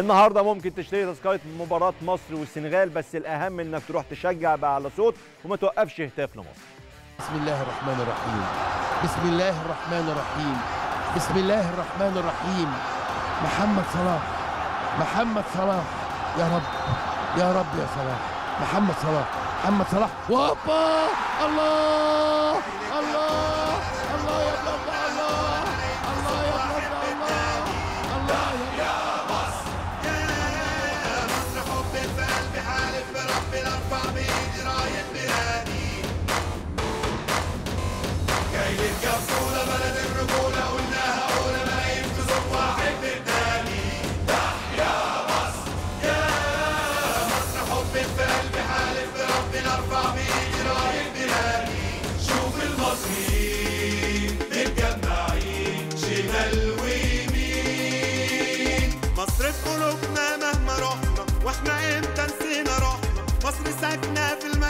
النهارده ممكن تشتري تذكره مباراه مصر والسنغال بس الاهم انك تروح تشجع بأعلى صوت وما توقفش هتاف لمصر بسم الله الرحمن الرحيم بسم الله الرحمن الرحيم بسم الله الرحمن الرحيم محمد صلاح محمد صلاح يا رب يا رب يا صلاح محمد صلاح محمد صلاح وهوبا الله الله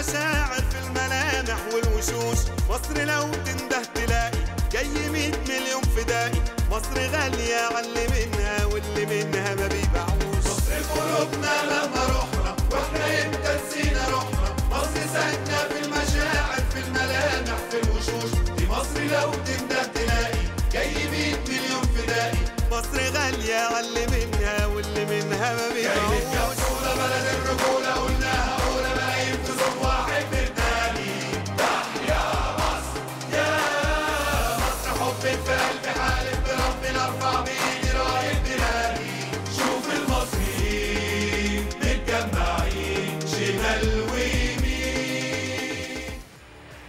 المشاعر في الملامح والوشوش مصر لو تنده تلاقي جاي 100 مليون فدائي مصر غالية علي منها واللي منها ما بيبعوش مصر قلوبنا لما رحنا واحنا امتى نسينا روحنا مصر ساكنة في المشاعر في الملامح في الوشوش دي مصر لو تنده تلاقي جاي 100 مليون فدائي مصر غالية علي منها واللي منها ما بيبعوش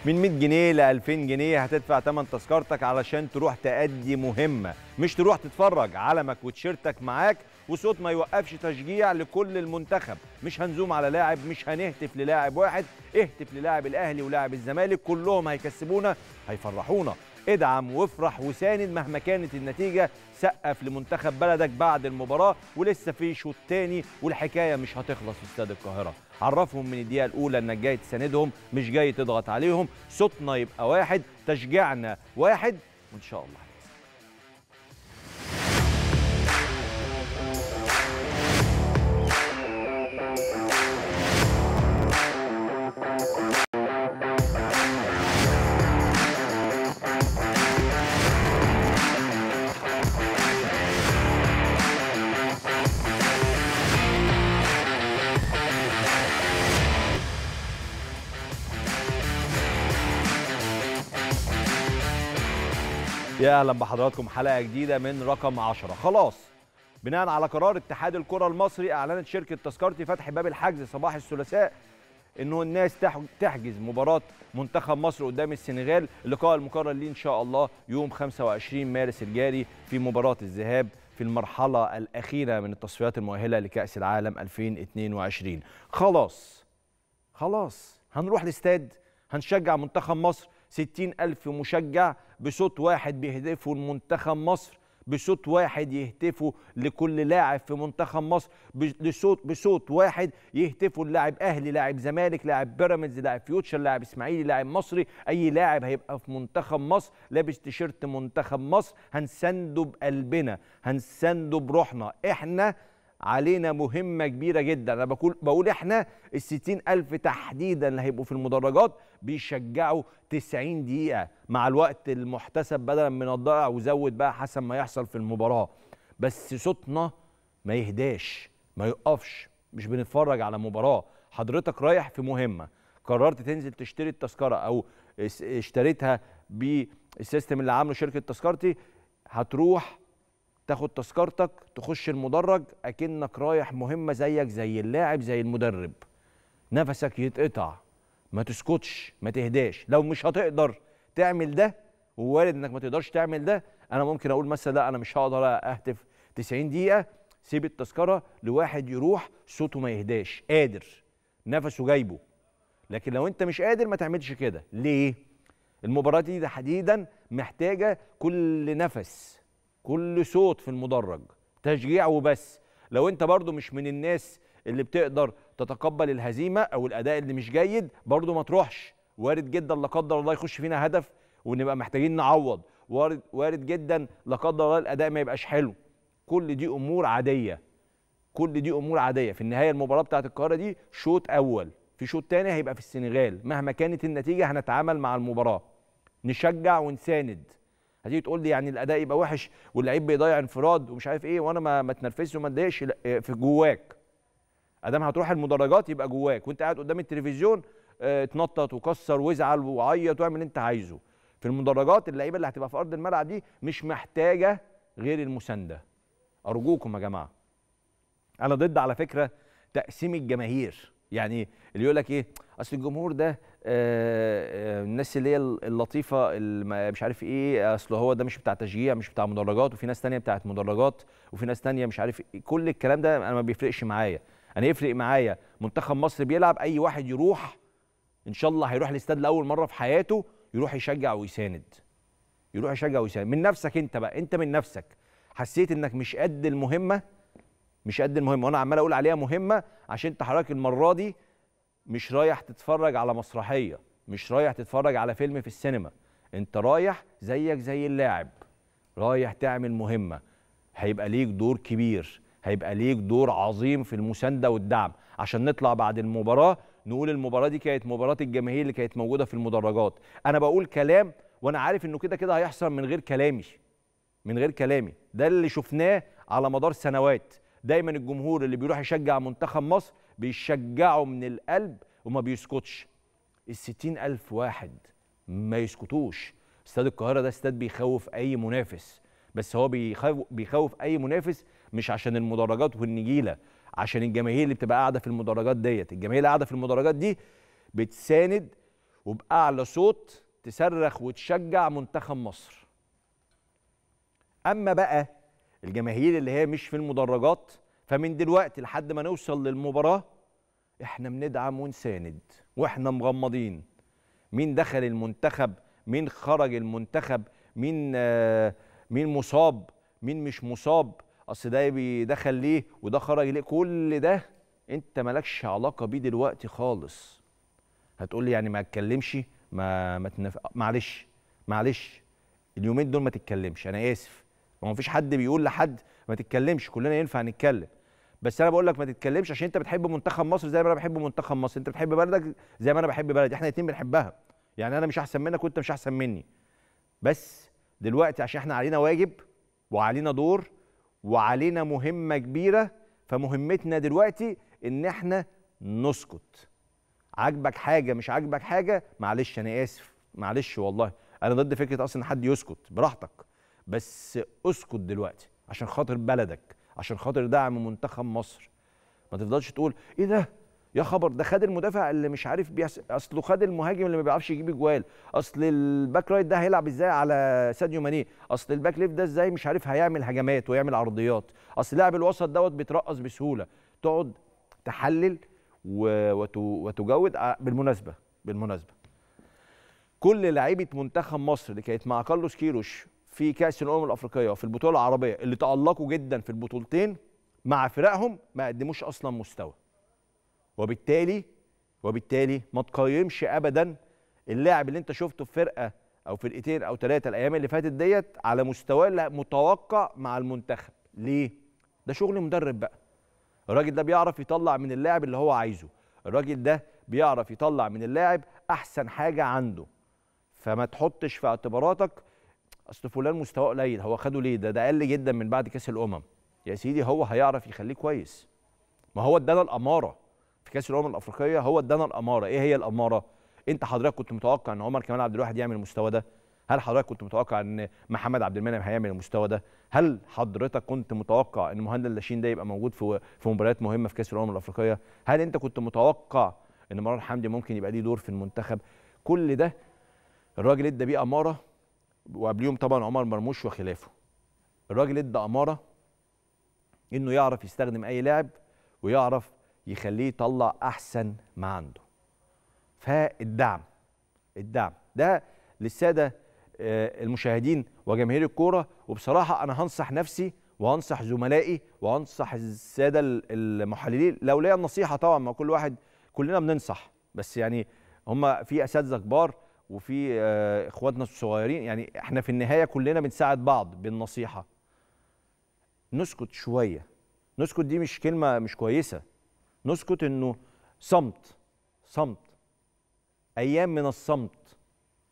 من 100 جنيه ل 2000 جنيه هتدفع ثمن تذكرتك علشان تروح تأدي مهمة مش تروح تتفرج علمك وتيشيرتك معاك وصوت ما يوقفش تشجيع لكل المنتخب مش هنزوم على لاعب مش هنهتف للاعب واحد اهتف للاعب الأهلي ولاعب الزمالك كلهم هيكسبونا هيفرحونا ادعم وافرح وساند مهما كانت النتيجه سقف لمنتخب بلدك بعد المباراه ولسه في شوط تاني والحكايه مش هتخلص في استاد القاهره عرفهم من الدقيقه الاولى انك جاي تساندهم مش جاي تضغط عليهم صوتنا يبقى واحد تشجيعنا واحد وان شاء الله يا اهلا بحضراتكم حلقه جديده من رقم 10 خلاص بناء على قرار اتحاد الكره المصري اعلنت شركه تذكرتي فتح باب الحجز صباح الثلاثاء انه الناس تحجز مباراه منتخب مصر قدام السنغال اللقاء المقرر ليه ان شاء الله يوم 25 مارس الجاري في مباراه الذهاب في المرحله الاخيره من التصفيات المؤهله لكاس العالم 2022 خلاص خلاص هنروح الاستاد هنشجع منتخب مصر 60 ألف مشجع بصوت واحد بيهدفه لمنتخب مصر بصوت واحد يهتفوا لكل لاعب في منتخب مصر بصوت بصوت واحد يهتفوا اللاعب اهلي لاعب زمالك لاعب بيراميدز لاعب فيوتشر لاعب اسماعيلي لاعب مصري اي لاعب هيبقى في منتخب مصر لابس تيشيرت منتخب مصر هنسنده بقلبنا هنسنده بروحنا احنا علينا مهمه كبيره جدا انا بقول بقول احنا ال 60000 تحديدا اللي هيبقوا في المدرجات بيشجعوا 90 دقيقه مع الوقت المحتسب بدلا من الضائع وزود بقى حسب ما يحصل في المباراه بس صوتنا ما يهداش ما يقفش مش بنتفرج على مباراه حضرتك رايح في مهمه قررت تنزل تشتري التذكره او اشتريتها بالسيستم اللي عامله شركه تذكرتي هتروح تاخد تذكرتك تخش المدرج اكنك رايح مهمه زيك زي اللاعب زي المدرب نفسك يتقطع ما تسكتش ما تهداش لو مش هتقدر تعمل ده ووارد انك ما تقدرش تعمل ده انا ممكن اقول مثلا لا انا مش هقدر اهتف 90 دقيقه سيب التذكره لواحد يروح صوته ما يهداش قادر نفسه جايبه لكن لو انت مش قادر ما تعملش كده ليه المباراه دي تحديدا محتاجه كل نفس كل صوت في المدرج تشجيع وبس لو انت برضو مش من الناس اللي بتقدر تتقبل الهزيمه او الاداء اللي مش جيد برضو ما تروحش وارد جدا لا قدر الله يخش فينا هدف ونبقى محتاجين نعوض وارد وارد جدا لا قدر الله الاداء ما يبقاش حلو كل دي امور عاديه كل دي امور عاديه في النهايه المباراه بتاعه القاهره دي شوط اول في شوط تاني هيبقى في السنغال مهما كانت النتيجه هنتعامل مع المباراه نشجع ونساند هتيجي تقول لي يعني الاداء يبقى وحش واللعيب بيضيع انفراد ومش عارف ايه وانا ما, ما اتنرفزش وما اتضايقش آه، في جواك ادام هتروح المدرجات يبقى جواك وانت قاعد قدام التلفزيون آه، اتنطط وكسر وازعل وعيط واعمل اللي انت عايزه في المدرجات اللعيبه اللي هتبقى في ارض الملعب دي مش محتاجه غير المسانده ارجوكم يا جماعه انا ضد على فكره تقسيم الجماهير يعني اللي يقول لك ايه اصل الجمهور ده آه, آه، الناس اللي هي اللطيفه اللي مش عارف ايه اصل هو ده مش بتاع تشجيع مش بتاع مدرجات وفي ناس تانية بتاعت مدرجات وفي ناس تانية مش عارف إيه كل الكلام ده انا ما بيفرقش معايا انا يفرق معايا منتخب مصر بيلعب اي واحد يروح ان شاء الله هيروح الاستاد لاول مره في حياته يروح يشجع ويساند يروح يشجع ويساند من نفسك انت بقى انت من نفسك حسيت انك مش قد المهمه مش قد المهمه وانا عمال اقول عليها مهمه عشان انت حضرتك المره دي مش رايح تتفرج على مسرحيه مش رايح تتفرج على فيلم في السينما انت رايح زيك زي اللاعب رايح تعمل مهمه هيبقى ليك دور كبير هيبقى ليك دور عظيم في المسانده والدعم عشان نطلع بعد المباراه نقول المباراه دي كانت مباراه الجماهير اللي كانت موجوده في المدرجات انا بقول كلام وانا عارف انه كده كده هيحصل من غير كلامي من غير كلامي ده اللي شفناه على مدار سنوات دايما الجمهور اللي بيروح يشجع منتخب مصر بيشجعه من القلب وما بيسكتش الستين ألف واحد ما يسكتوش استاد القاهرة ده استاد بيخوف أي منافس بس هو بيخوف, بيخوف أي منافس مش عشان المدرجات والنجيلة عشان الجماهير اللي بتبقى قاعدة في المدرجات ديت الجماهير اللي قاعدة في المدرجات دي بتساند وبأعلى صوت تصرخ وتشجع منتخب مصر أما بقى الجماهير اللي هي مش في المدرجات فمن دلوقتي لحد ما نوصل للمباراه احنا بندعم ونساند واحنا مغمضين مين دخل المنتخب مين خرج المنتخب مين آه مين مصاب مين مش مصاب اصل ده بيدخل ليه وده خرج ليه كل ده انت مالكش علاقه بيه دلوقتي خالص هتقول لي يعني ما اتكلمش ما ما تنف... معلش معلش اليومين دول ما تتكلمش انا اسف ما هو حد بيقول لحد ما تتكلمش كلنا ينفع نتكلم بس انا بقول لك ما تتكلمش عشان انت بتحب منتخب مصر زي ما انا بحب منتخب مصر انت بتحب بلدك زي ما انا بحب بلدي احنا الاثنين بنحبها يعني انا مش احسن منك وانت مش احسن مني بس دلوقتي عشان احنا علينا واجب وعلينا دور وعلينا مهمه كبيره فمهمتنا دلوقتي ان احنا نسكت عاجبك حاجه مش عاجبك حاجه معلش انا اسف معلش والله انا ضد فكره اصلا حد يسكت براحتك بس اسكت دلوقتي عشان خاطر بلدك عشان خاطر دعم منتخب مصر ما تفضلش تقول ايه ده يا خبر ده خد المدافع اللي مش عارف بيحس... اصله خد المهاجم اللي ما بيعرفش يجيب اجوال اصل الباك رايت ده هيلعب ازاي على ساديو ماني اصل الباك ليف ده ازاي مش عارف هيعمل هجمات ويعمل عرضيات اصل لاعب الوسط دوت بيترقص بسهوله تقعد تحلل و... وت... وتجود بالمناسبه بالمناسبه كل لعيبه منتخب مصر اللي كانت مع كارلوس كيروش في كاس الامم الافريقيه وفي البطوله العربيه اللي تالقوا جدا في البطولتين مع فرقهم ما قدموش اصلا مستوى وبالتالي وبالتالي ما تقيمش ابدا اللاعب اللي انت شفته في فرقه او فرقتين او ثلاثه الايام اللي فاتت ديت على مستواه المتوقع مع المنتخب ليه ده شغل مدرب بقى الراجل ده بيعرف يطلع من اللاعب اللي هو عايزه الراجل ده بيعرف يطلع من اللاعب احسن حاجه عنده فما تحطش في اعتباراتك اصل فلان مستواه قليل هو خده ليه ده ده قل جدا من بعد كاس الامم يا سيدي هو هيعرف يخليه كويس ما هو ادانا الاماره في كاس الامم الافريقيه هو ادانا الاماره ايه هي الاماره انت حضرتك كنت متوقع ان عمر كمال عبد الواحد يعمل المستوى ده هل حضرتك كنت متوقع ان محمد عبد المنعم هيعمل المستوى ده هل حضرتك كنت متوقع ان مهند اللاشين ده يبقى موجود في في مباريات مهمه في كاس الامم الافريقيه هل انت كنت متوقع ان مروان حمدي ممكن يبقى ليه دور في المنتخب كل ده الراجل ادى بيه اماره وقبليهم طبعا عمر مرموش وخلافه الراجل ادى اماره انه يعرف يستخدم اي لاعب ويعرف يخليه يطلع احسن ما عنده فالدعم الدعم ده للساده آه، المشاهدين وجماهير الكوره وبصراحه انا هنصح نفسي وهنصح زملائي وهنصح الساده المحللين لو ليا النصيحه طبعا ما كل واحد كلنا بننصح بس يعني هم في اساتذه كبار وفي آه، اخواتنا الصغيرين يعني احنا في النهايه كلنا بنساعد بعض بالنصيحه نسكت شويه نسكت دي مش كلمه مش كويسه نسكت انه صمت صمت ايام من الصمت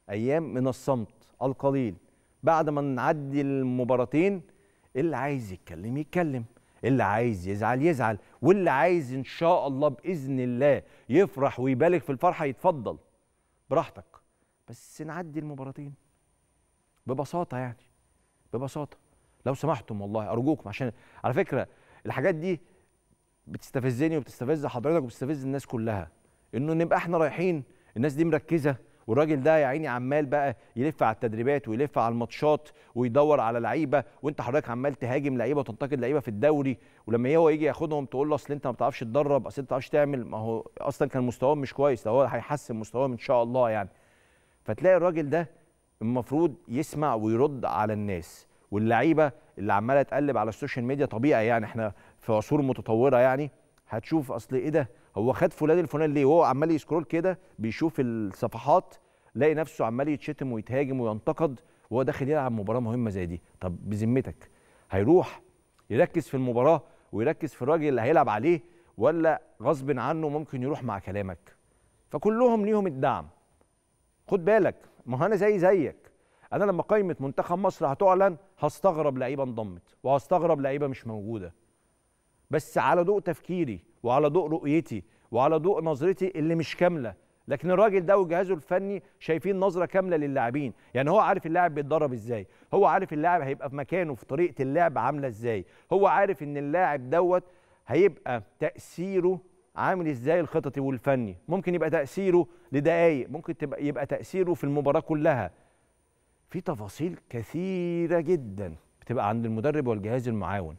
ايام من الصمت القليل بعد ما نعدي المباراتين اللي عايز يتكلم يتكلم اللي عايز يزعل يزعل واللي عايز ان شاء الله باذن الله يفرح ويبالغ في الفرحه يتفضل براحتك بس نعدي المباراتين ببساطه يعني ببساطه لو سمحتم والله ارجوكم عشان على فكره الحاجات دي بتستفزني وبتستفز حضرتك وبتستفز الناس كلها انه نبقى احنا رايحين الناس دي مركزه والراجل ده يا عيني عمال بقى يلف على التدريبات ويلف على الماتشات ويدور على لعيبه وانت حضرتك عمال تهاجم لعيبه وتنتقد لعيبه في الدوري ولما هو يجي ياخدهم تقول له اصل انت ما بتعرفش تدرب اصل انت ما بتعرفش تعمل ما هو اصلا كان مستواه مش كويس ده هو هيحسن مستواه ان شاء الله يعني فتلاقي الراجل ده المفروض يسمع ويرد على الناس واللعيبه اللي عماله تقلب على السوشيال ميديا طبيعي يعني احنا في عصور متطوره يعني هتشوف اصل ايه ده هو خد فلان الفلان ليه وهو عمال يسكرول كده بيشوف الصفحات لاقي نفسه عمال يتشتم ويتهاجم وينتقد وهو داخل يلعب مباراه مهمه زي دي طب بذمتك هيروح يركز في المباراه ويركز في الراجل اللي هيلعب عليه ولا غصب عنه ممكن يروح مع كلامك فكلهم ليهم الدعم خد بالك ما انا زي زيك انا لما قائمه منتخب مصر هتعلن هستغرب لعيبه انضمت وهستغرب لعيبه مش موجوده بس على ضوء تفكيري وعلى ضوء رؤيتي وعلى ضوء نظرتي اللي مش كامله لكن الراجل ده وجهازه الفني شايفين نظره كامله للاعبين يعني هو عارف اللاعب بيتدرب ازاي هو عارف اللاعب هيبقى في مكانه في طريقه اللعب عامله ازاي هو عارف ان اللاعب دوت هيبقى تاثيره عامل ازاي الخططي والفني ممكن يبقى تاثيره لدقائق ممكن تبقى يبقى تاثيره في المباراه كلها في تفاصيل كثيره جدا بتبقى عند المدرب والجهاز المعاون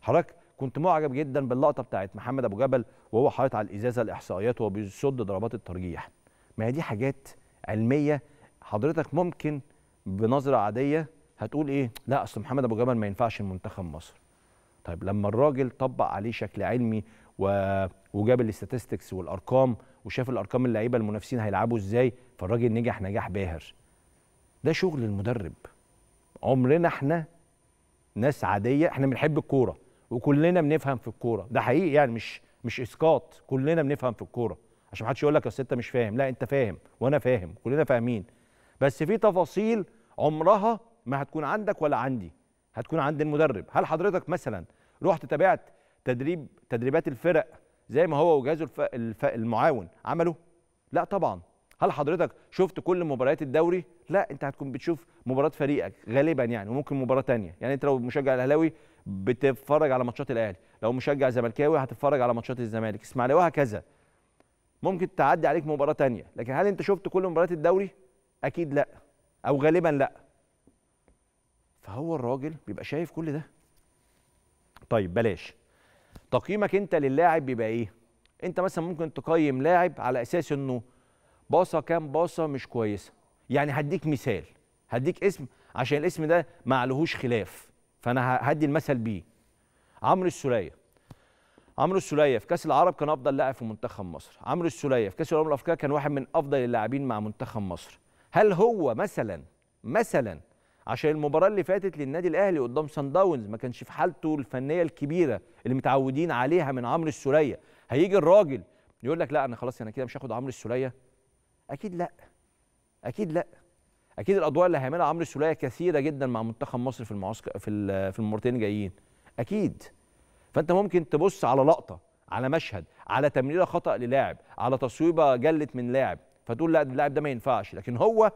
حضرتك كنت معجب جدا باللقطه بتاعت محمد ابو جبل وهو حاطط على الازازه الاحصائيات وهو ضربات الترجيح ما هي دي حاجات علميه حضرتك ممكن بنظره عاديه هتقول ايه لا اصل محمد ابو جبل ما ينفعش المنتخب مصر طيب لما الراجل طبق عليه شكل علمي و... وجاب الاستاتستكس والارقام وشاف الارقام اللعيبه المنافسين هيلعبوا ازاي فالراجل نجح نجاح باهر ده شغل المدرب عمرنا احنا ناس عاديه احنا بنحب الكوره وكلنا بنفهم في الكوره ده حقيقي يعني مش مش اسقاط كلنا بنفهم في الكوره عشان ما حدش يقول لك اصل انت مش فاهم لا انت فاهم وانا فاهم كلنا فاهمين بس في تفاصيل عمرها ما هتكون عندك ولا عندي هتكون عند المدرب هل حضرتك مثلا رحت تابعت تدريب تدريبات الفرق زي ما هو وجهازه الف... الف... المعاون عملوا لا طبعا هل حضرتك شفت كل مباريات الدوري لا انت هتكون بتشوف مباراه فريقك غالبا يعني وممكن مباراه تانية يعني انت لو مشجع الاهلاوي بتتفرج على ماتشات الاهلي لو مشجع زملكاوي هتتفرج على ماتشات الزمالك اسماعيلاوي وهكذا ممكن تعدي عليك مباراه تانية لكن هل انت شفت كل مباريات الدوري اكيد لا او غالبا لا فهو الراجل بيبقى شايف كل ده طيب بلاش تقييمك انت للاعب بيبقى ايه انت مثلا ممكن تقيم لاعب على اساس انه باصه كام باصه مش كويسه يعني هديك مثال هديك اسم عشان الاسم ده ما عليهوش خلاف فانا هدي المثل بيه عمرو السوليه عمرو السوليه في كاس العرب كان افضل لاعب في منتخب مصر عمرو السوليه في كاس الامم الافريقيه كان واحد من افضل اللاعبين مع منتخب مصر هل هو مثلا مثلا عشان المباراه اللي فاتت للنادي الاهلي قدام سان داونز ما كانش في حالته الفنيه الكبيره اللي متعودين عليها من عمرو السوليه هيجي الراجل يقول لك لا انا خلاص انا كده مش هاخد عمرو السوليه اكيد لا اكيد لا اكيد الاضواء اللي هيعملها عمرو السوليه كثيره جدا مع منتخب مصر في المعسكر في في المرتين جايين اكيد فانت ممكن تبص على لقطه على مشهد على تمريره خطا للاعب على تصويبه جلت من لاعب فتقول لا اللاعب ده ما ينفعش لكن هو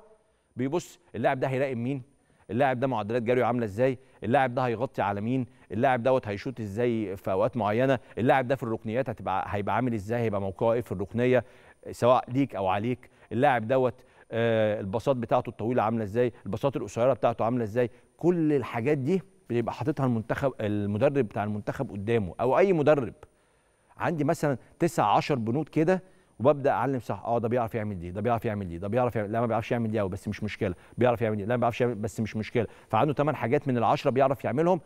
بيبص اللاعب ده هيلاقي مين اللاعب ده معدلات جريه عامله ازاي اللاعب ده هيغطي على مين اللاعب دوت هيشوط ازاي في اوقات معينه اللاعب ده في الركنيات هتبقى هيبقى عامل ازاي هيبقى موقعه ايه في الركنيه سواء ليك او عليك اللاعب دوت آه الباصات بتاعته الطويله عامله ازاي الباصات القصيره بتاعته عامله ازاي كل الحاجات دي بيبقى حاططها المنتخب المدرب بتاع المنتخب قدامه او اي مدرب عندي مثلا 9 10 بنود كده وببدا اعلم صح اه ده بيعرف يعمل دي ده بيعرف يعمل دي ده بيعرف يعمل لا ما بيعرفش يعمل دي قوي بس مش مشكله بيعرف يعمل دي لا ما بيعرفش يعمل بس مش مشكله فعنده 8 حاجات من العشرة بيعرف يعملهم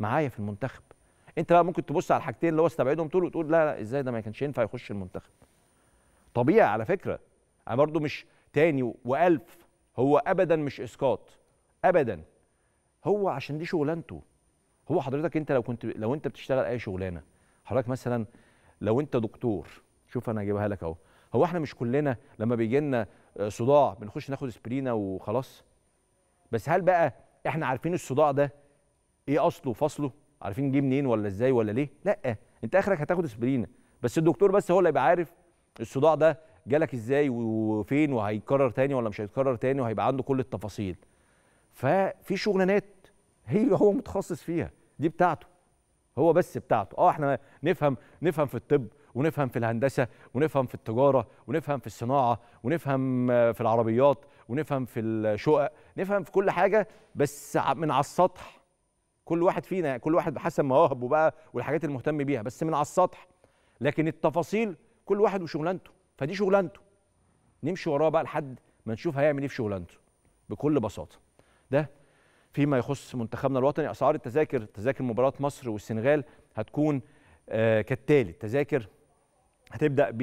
معايا في المنتخب انت بقى ممكن تبص على الحاجتين اللي هو استبعدهم طول وتقول لا لا ازاي ده ما كانش ينفع يخش المنتخب طبيعي على فكره انا برضو مش تاني والف هو ابدا مش اسقاط ابدا هو عشان دي شغلانته هو حضرتك انت لو كنت لو انت بتشتغل اي شغلانه حضرتك مثلا لو انت دكتور شوف انا هجيبها لك اهو هو احنا مش كلنا لما بيجي لنا آه، صداع بنخش ناخد اسبرينا وخلاص بس هل بقى احنا عارفين الصداع ده ايه اصله وفصله عارفين جه منين ولا ازاي ولا ليه لا انت اخرك هتاخد اسبرينا بس الدكتور بس هو اللي يبقى عارف الصداع ده جالك ازاي وفين وهيتكرر تاني ولا مش هيتكرر تاني وهيبقى عنده كل التفاصيل ففي شغلانات هي هو متخصص فيها دي بتاعته هو بس بتاعته اه احنا نفهم نفهم في الطب ونفهم في الهندسه ونفهم في التجاره ونفهم في الصناعه ونفهم في العربيات ونفهم في الشقق نفهم في كل حاجه بس من على السطح كل واحد فينا كل واحد حسب مواهبه بقى والحاجات اللي مهتم بيها بس من على السطح لكن التفاصيل كل واحد وشغلانته فدي شغلانته نمشي وراه بقى لحد ما نشوف هيعمل ايه في شغلانته بكل بساطه ده فيما يخص منتخبنا الوطني اسعار التذاكر تذاكر مباراه مصر والسنغال هتكون آه، كالتالي تذاكر هتبدا ب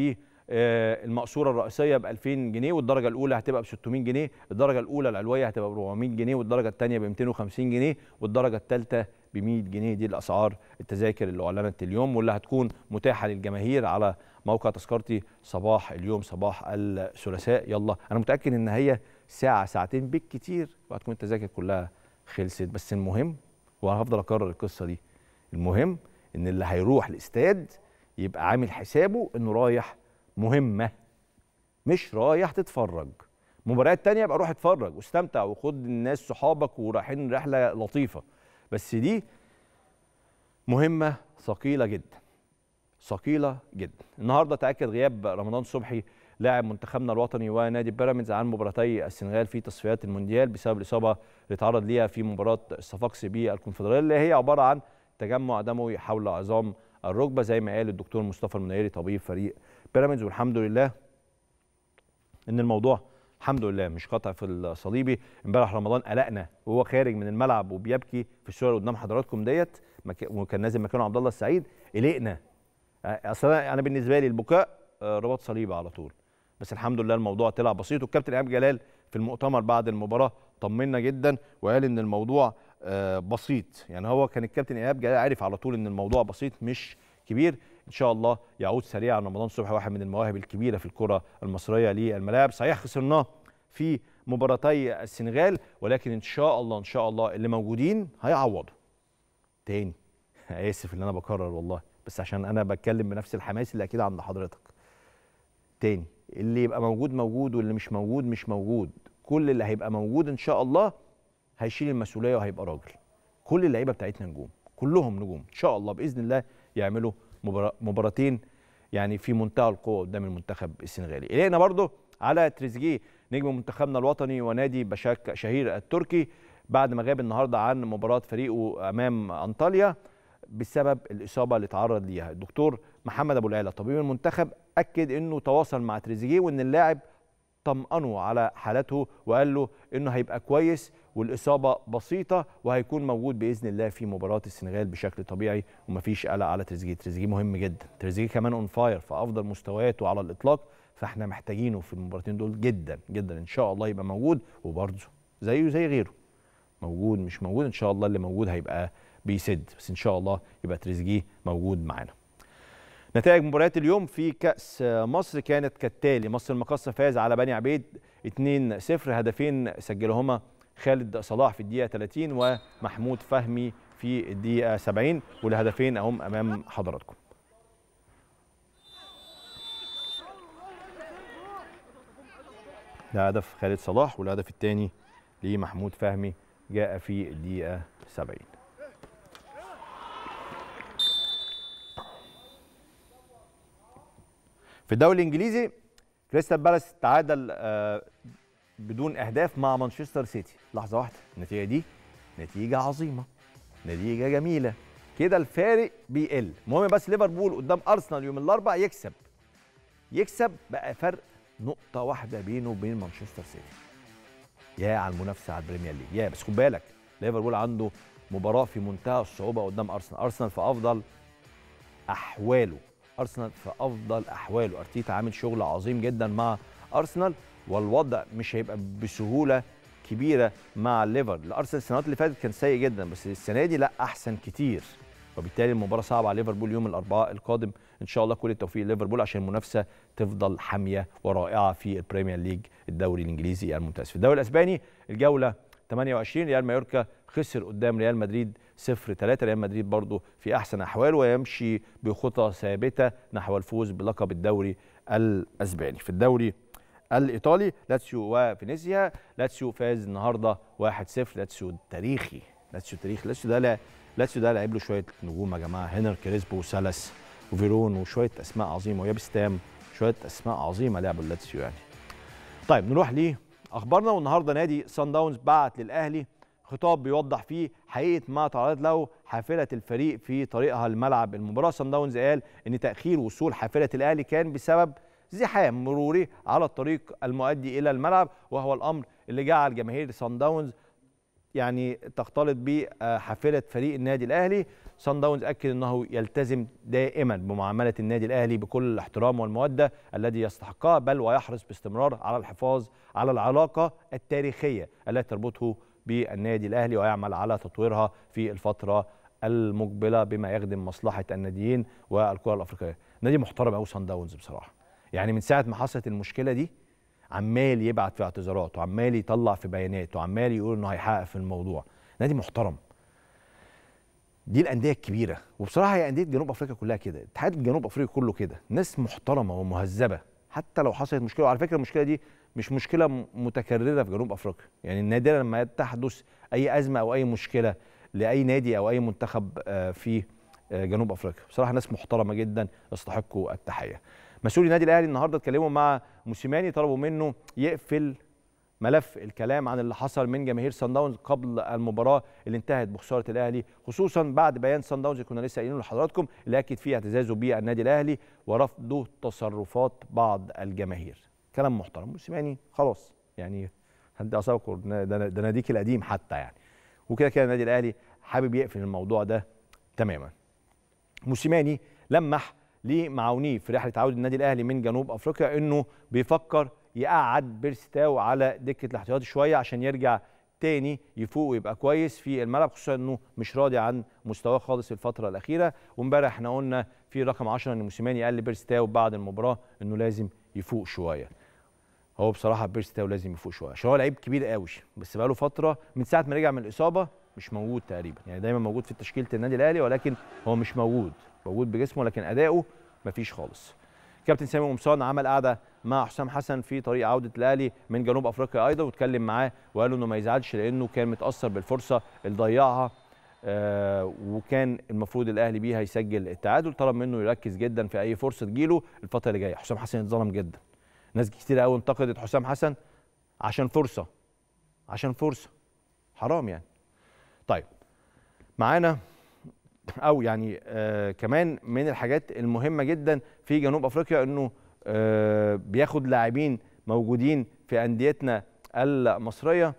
آه، المقصوره الرئيسيه ب 2000 جنيه والدرجه الاولى هتبقى ب 600 جنيه الدرجه الاولى العلويه هتبقى ب 400 جنيه والدرجه الثانيه ب 250 جنيه والدرجه الثالثه ب 100 جنيه دي الاسعار التذاكر اللي اعلنت اليوم واللي هتكون متاحه للجماهير على موقع تذكرتي صباح اليوم صباح الثلاثاء يلا انا متاكد ان هي ساعه ساعتين بالكتير وهتكون التذاكر كلها خلصت بس المهم وهفضل اكرر القصه دي المهم ان اللي هيروح الاستاد يبقى عامل حسابه انه رايح مهمه مش رايح تتفرج مباريات تانية يبقى روح اتفرج واستمتع وخد الناس صحابك ورايحين رحله لطيفه بس دي مهمه ثقيله جدا ثقيله جدا النهارده تاكد غياب رمضان صبحي لاعب منتخبنا الوطني ونادي بيراميدز عن مباراتي السنغال في تصفيات المونديال بسبب الاصابه اللي اتعرض ليها في مباراه الصفاقسي بالكونفدراليه اللي هي عباره عن تجمع دموي حول عظام الركبه زي ما قال الدكتور مصطفى المنيري طبيب فريق بيراميدز والحمد لله ان الموضوع الحمد لله مش قطع في الصليبي امبارح رمضان قلقنا وهو خارج من الملعب وبيبكي في الصوره اللي قدام حضراتكم ديت وكان نازل مكانه عبد الله السعيد قلقنا اصل انا بالنسبه لي البكاء آه، رباط صليبي على طول بس الحمد لله الموضوع طلع بسيط والكابتن ايهاب جلال في المؤتمر بعد المباراه طمنا جدا وقال ان الموضوع آه، بسيط يعني هو كان الكابتن ايهاب عارف على طول ان الموضوع بسيط مش كبير ان شاء الله يعود سريعا رمضان صبحي واحد من المواهب الكبيره في الكره المصريه للملاعب صحيح خسرناه في مباراتي السنغال ولكن ان شاء الله ان شاء الله اللي موجودين هيعوضوا تاني اسف ان انا بكرر والله بس عشان انا بتكلم بنفس الحماس اللي اكيد عند حضرتك تاني اللي يبقى موجود موجود واللي مش موجود مش موجود كل اللي هيبقى موجود ان شاء الله هيشيل المسؤوليه وهيبقى راجل كل اللعيبه بتاعتنا نجوم كلهم نجوم ان شاء الله باذن الله يعملوا مباراتين يعني في منتهى القوه قدام المنتخب السنغالي الينا برضه على تريزيجيه نجم منتخبنا الوطني ونادي بشاك شهير التركي بعد ما غاب النهارده عن مباراه فريقه امام انطاليا بسبب الاصابه اللي تعرض ليها الدكتور محمد ابو العيله طبيب المنتخب اكد انه تواصل مع تريزيجيه وان اللاعب طمأنه على حالته وقال له انه هيبقى كويس والاصابه بسيطه وهيكون موجود باذن الله في مباراه السنغال بشكل طبيعي ومفيش قلق على تريزيجيه تريزيجيه مهم جدا تريزيجيه كمان اون فاير في افضل مستوياته على الاطلاق فاحنا محتاجينه في المباراتين دول جدا جدا ان شاء الله يبقى موجود وبرده زيه زي غيره موجود مش موجود ان شاء الله اللي موجود هيبقى بيسد بس ان شاء الله يبقى تريزيجيه موجود معانا نتائج مباريات اليوم في كأس مصر كانت كالتالي مصر المقاصة فاز على بني عبيد 2-0 هدفين سجلهما خالد صلاح في الدقيقه 30 ومحمود فهمي في الدقيقه 70 والهدفين اهم امام حضراتكم ده هدف خالد صلاح والهدف الثاني لمحمود فهمي جاء في الدقيقه 70 في الدوري الانجليزي كريستال بالاس تعادل آه، بدون اهداف مع مانشستر سيتي لحظه واحده النتيجه دي نتيجه عظيمه نتيجه جميله كده الفارق بيقل المهم بس ليفربول قدام ارسنال يوم الاربعاء يكسب يكسب بقى فرق نقطه واحده بينه وبين مانشستر سيتي يا على المنافسه على البريمير ليج يا بس خد بالك ليفربول عنده مباراه في منتهى الصعوبه قدام ارسنال ارسنال في افضل احواله ارسنال في افضل احواله ارتيتا عامل شغل عظيم جدا مع ارسنال والوضع مش هيبقى بسهوله كبيره مع الليفر الارسنال السنوات اللي فاتت كان سيء جدا بس السنه دي لا احسن كتير وبالتالي المباراه صعبه على ليفربول يوم الاربعاء القادم ان شاء الله كل التوفيق ليفربول عشان المنافسه تفضل حاميه ورائعه في البريمير ليج الدوري الانجليزي الممتاز في الدوري الاسباني الجوله 28 ريال مايوركا خسر قدام ريال مدريد 0 3 ريال مدريد برضه في احسن احواله ويمشي بخطى ثابته نحو الفوز بلقب الدوري الاسباني في الدوري الايطالي لاتسيو وفينيسيا لاتسيو فاز النهارده 1-0 لاتسيو تاريخي لاتسيو تاريخي لاتسيو ده لا لاتسيو ده لعب له شويه نجوم يا جماعه هنر كريسبو وسالس وفيرون وشويه اسماء عظيمه ويابستام شويه اسماء عظيمه لعبوا لاتسيو يعني طيب نروح لاخبارنا والنهارده نادي سان داونز بعت للاهلي خطاب بيوضح فيه حقيقه ما تعرضت له حافله الفريق في طريقها لملعب المباراه سان داونز قال ان تاخير وصول حافله الاهلي كان بسبب زحام مروري على الطريق المؤدي الى الملعب وهو الامر اللي جعل جماهير سان داونز يعني تختلط بحافله فريق النادي الاهلي سان داونز اكد انه يلتزم دائما بمعامله النادي الاهلي بكل الاحترام والموده الذي يستحقها بل ويحرص باستمرار على الحفاظ على العلاقه التاريخيه التي تربطه بالنادي الاهلي ويعمل على تطويرها في الفتره المقبله بما يخدم مصلحه الناديين والكره الافريقيه نادي محترم قوي سان داونز بصراحه يعني من ساعه ما حصلت المشكله دي عمال يبعت في اعتذارات وعمال يطلع في بيانات وعمال يقول انه هيحقق في الموضوع نادي محترم دي الانديه الكبيره وبصراحه هي انديه جنوب افريقيا كلها كده اتحاد جنوب افريقيا كله كده ناس محترمه ومهذبه حتى لو حصلت مشكله وعلى فكره المشكله دي مش مشكله متكرره في جنوب افريقيا يعني نادرا لما تحدث اي ازمه او اي مشكله لاي نادي او اي منتخب آه، في آه، جنوب افريقيا بصراحه ناس محترمه جدا يستحقوا التحيه مسؤولي النادي الاهلي النهارده اتكلموا مع موسيماني طلبوا منه يقفل ملف الكلام عن اللي حصل من جماهير سان داونز قبل المباراه اللي انتهت بخساره الاهلي خصوصا بعد بيان سان داونز كنا لسه قايلينه لحضراتكم اللي اكد فيه اعتزازه بالنادي الاهلي ورفضه تصرفات بعض الجماهير كلام محترم موسيماني خلاص يعني هدي اصابك ده ناديك القديم حتى يعني وكده كده النادي الاهلي حابب يقفل الموضوع ده تماما موسيماني لمح لمعاونيه في رحله عوده النادي الاهلي من جنوب افريقيا انه بيفكر يقعد بيرستاو على دكه الاحتياط شويه عشان يرجع تاني يفوق ويبقى كويس في الملعب خصوصا انه مش راضي عن مستواه خالص الفتره الاخيره وامبارح احنا قلنا في رقم 10 ان موسيماني قال لبيرستاو بعد المباراه انه لازم يفوق شويه هو بصراحه بيرستاو لازم يفوق شويه عشان هو لعيب كبير قوي بس بقاله فتره من ساعه ما رجع من الاصابه مش موجود تقريبا يعني دايما موجود في تشكيله النادي الاهلي ولكن هو مش موجود موجود بجسمه لكن اداؤه مفيش خالص كابتن سامي قمصان عمل قعده مع حسام حسن في طريق عوده الاهلي من جنوب افريقيا ايضا واتكلم معاه وقال له انه ما يزعلش لانه كان متاثر بالفرصه اللي ضيعها آه وكان المفروض الاهلي بيها يسجل التعادل طلب منه يركز جدا في اي فرصه تجيله الفتره اللي جايه حسام حسن اتظلم جدا ناس كتير قوي انتقدت حسام حسن عشان فرصه عشان فرصه حرام يعني طيب معانا او يعني آه، كمان من الحاجات المهمه جدا في جنوب افريقيا انه آه، بياخد لاعبين موجودين في انديتنا المصريه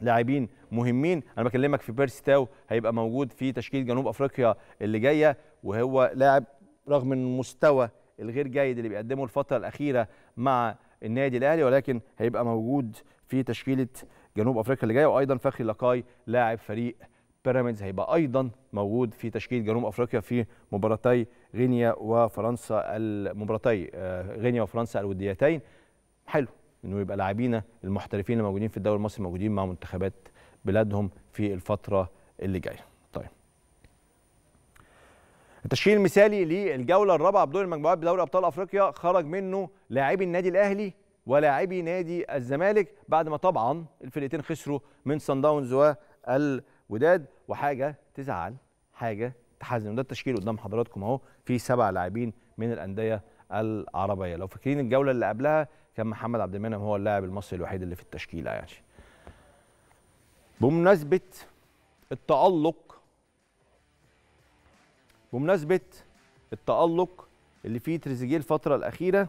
لاعبين مهمين انا بكلمك في بيرسي تاو هيبقى موجود في تشكيل جنوب افريقيا اللي جايه وهو لاعب رغم المستوى الغير جيد اللي بيقدمه الفتره الاخيره مع النادي الاهلي ولكن هيبقى موجود في تشكيله جنوب افريقيا اللي جايه وايضا فخري لقاي لاعب فريق بيراميدز هيبقى ايضا موجود في تشكيل جنوب افريقيا في مباراتي غينيا وفرنسا المباراتي آه، غينيا وفرنسا الوديتين حلو انه يبقى لاعبينا المحترفين اللي موجودين في الدوري المصري موجودين مع منتخبات بلادهم في الفتره اللي جايه طيب التشكيل المثالي للجوله الرابعه بدور المجموعات بدوري ابطال افريقيا خرج منه لاعبي النادي الاهلي ولاعبي نادي الزمالك بعد ما طبعا الفرقتين خسروا من سان داونز وال وداد وحاجه تزعل حاجه تحزن وده التشكيل قدام حضراتكم اهو في سبع لاعبين من الانديه العربيه لو فاكرين الجوله اللي قبلها كان محمد عبد المنعم هو اللاعب المصري الوحيد اللي في التشكيله يعني بمناسبه التالق بمناسبه التالق اللي فيه تريزيجيه الفتره الاخيره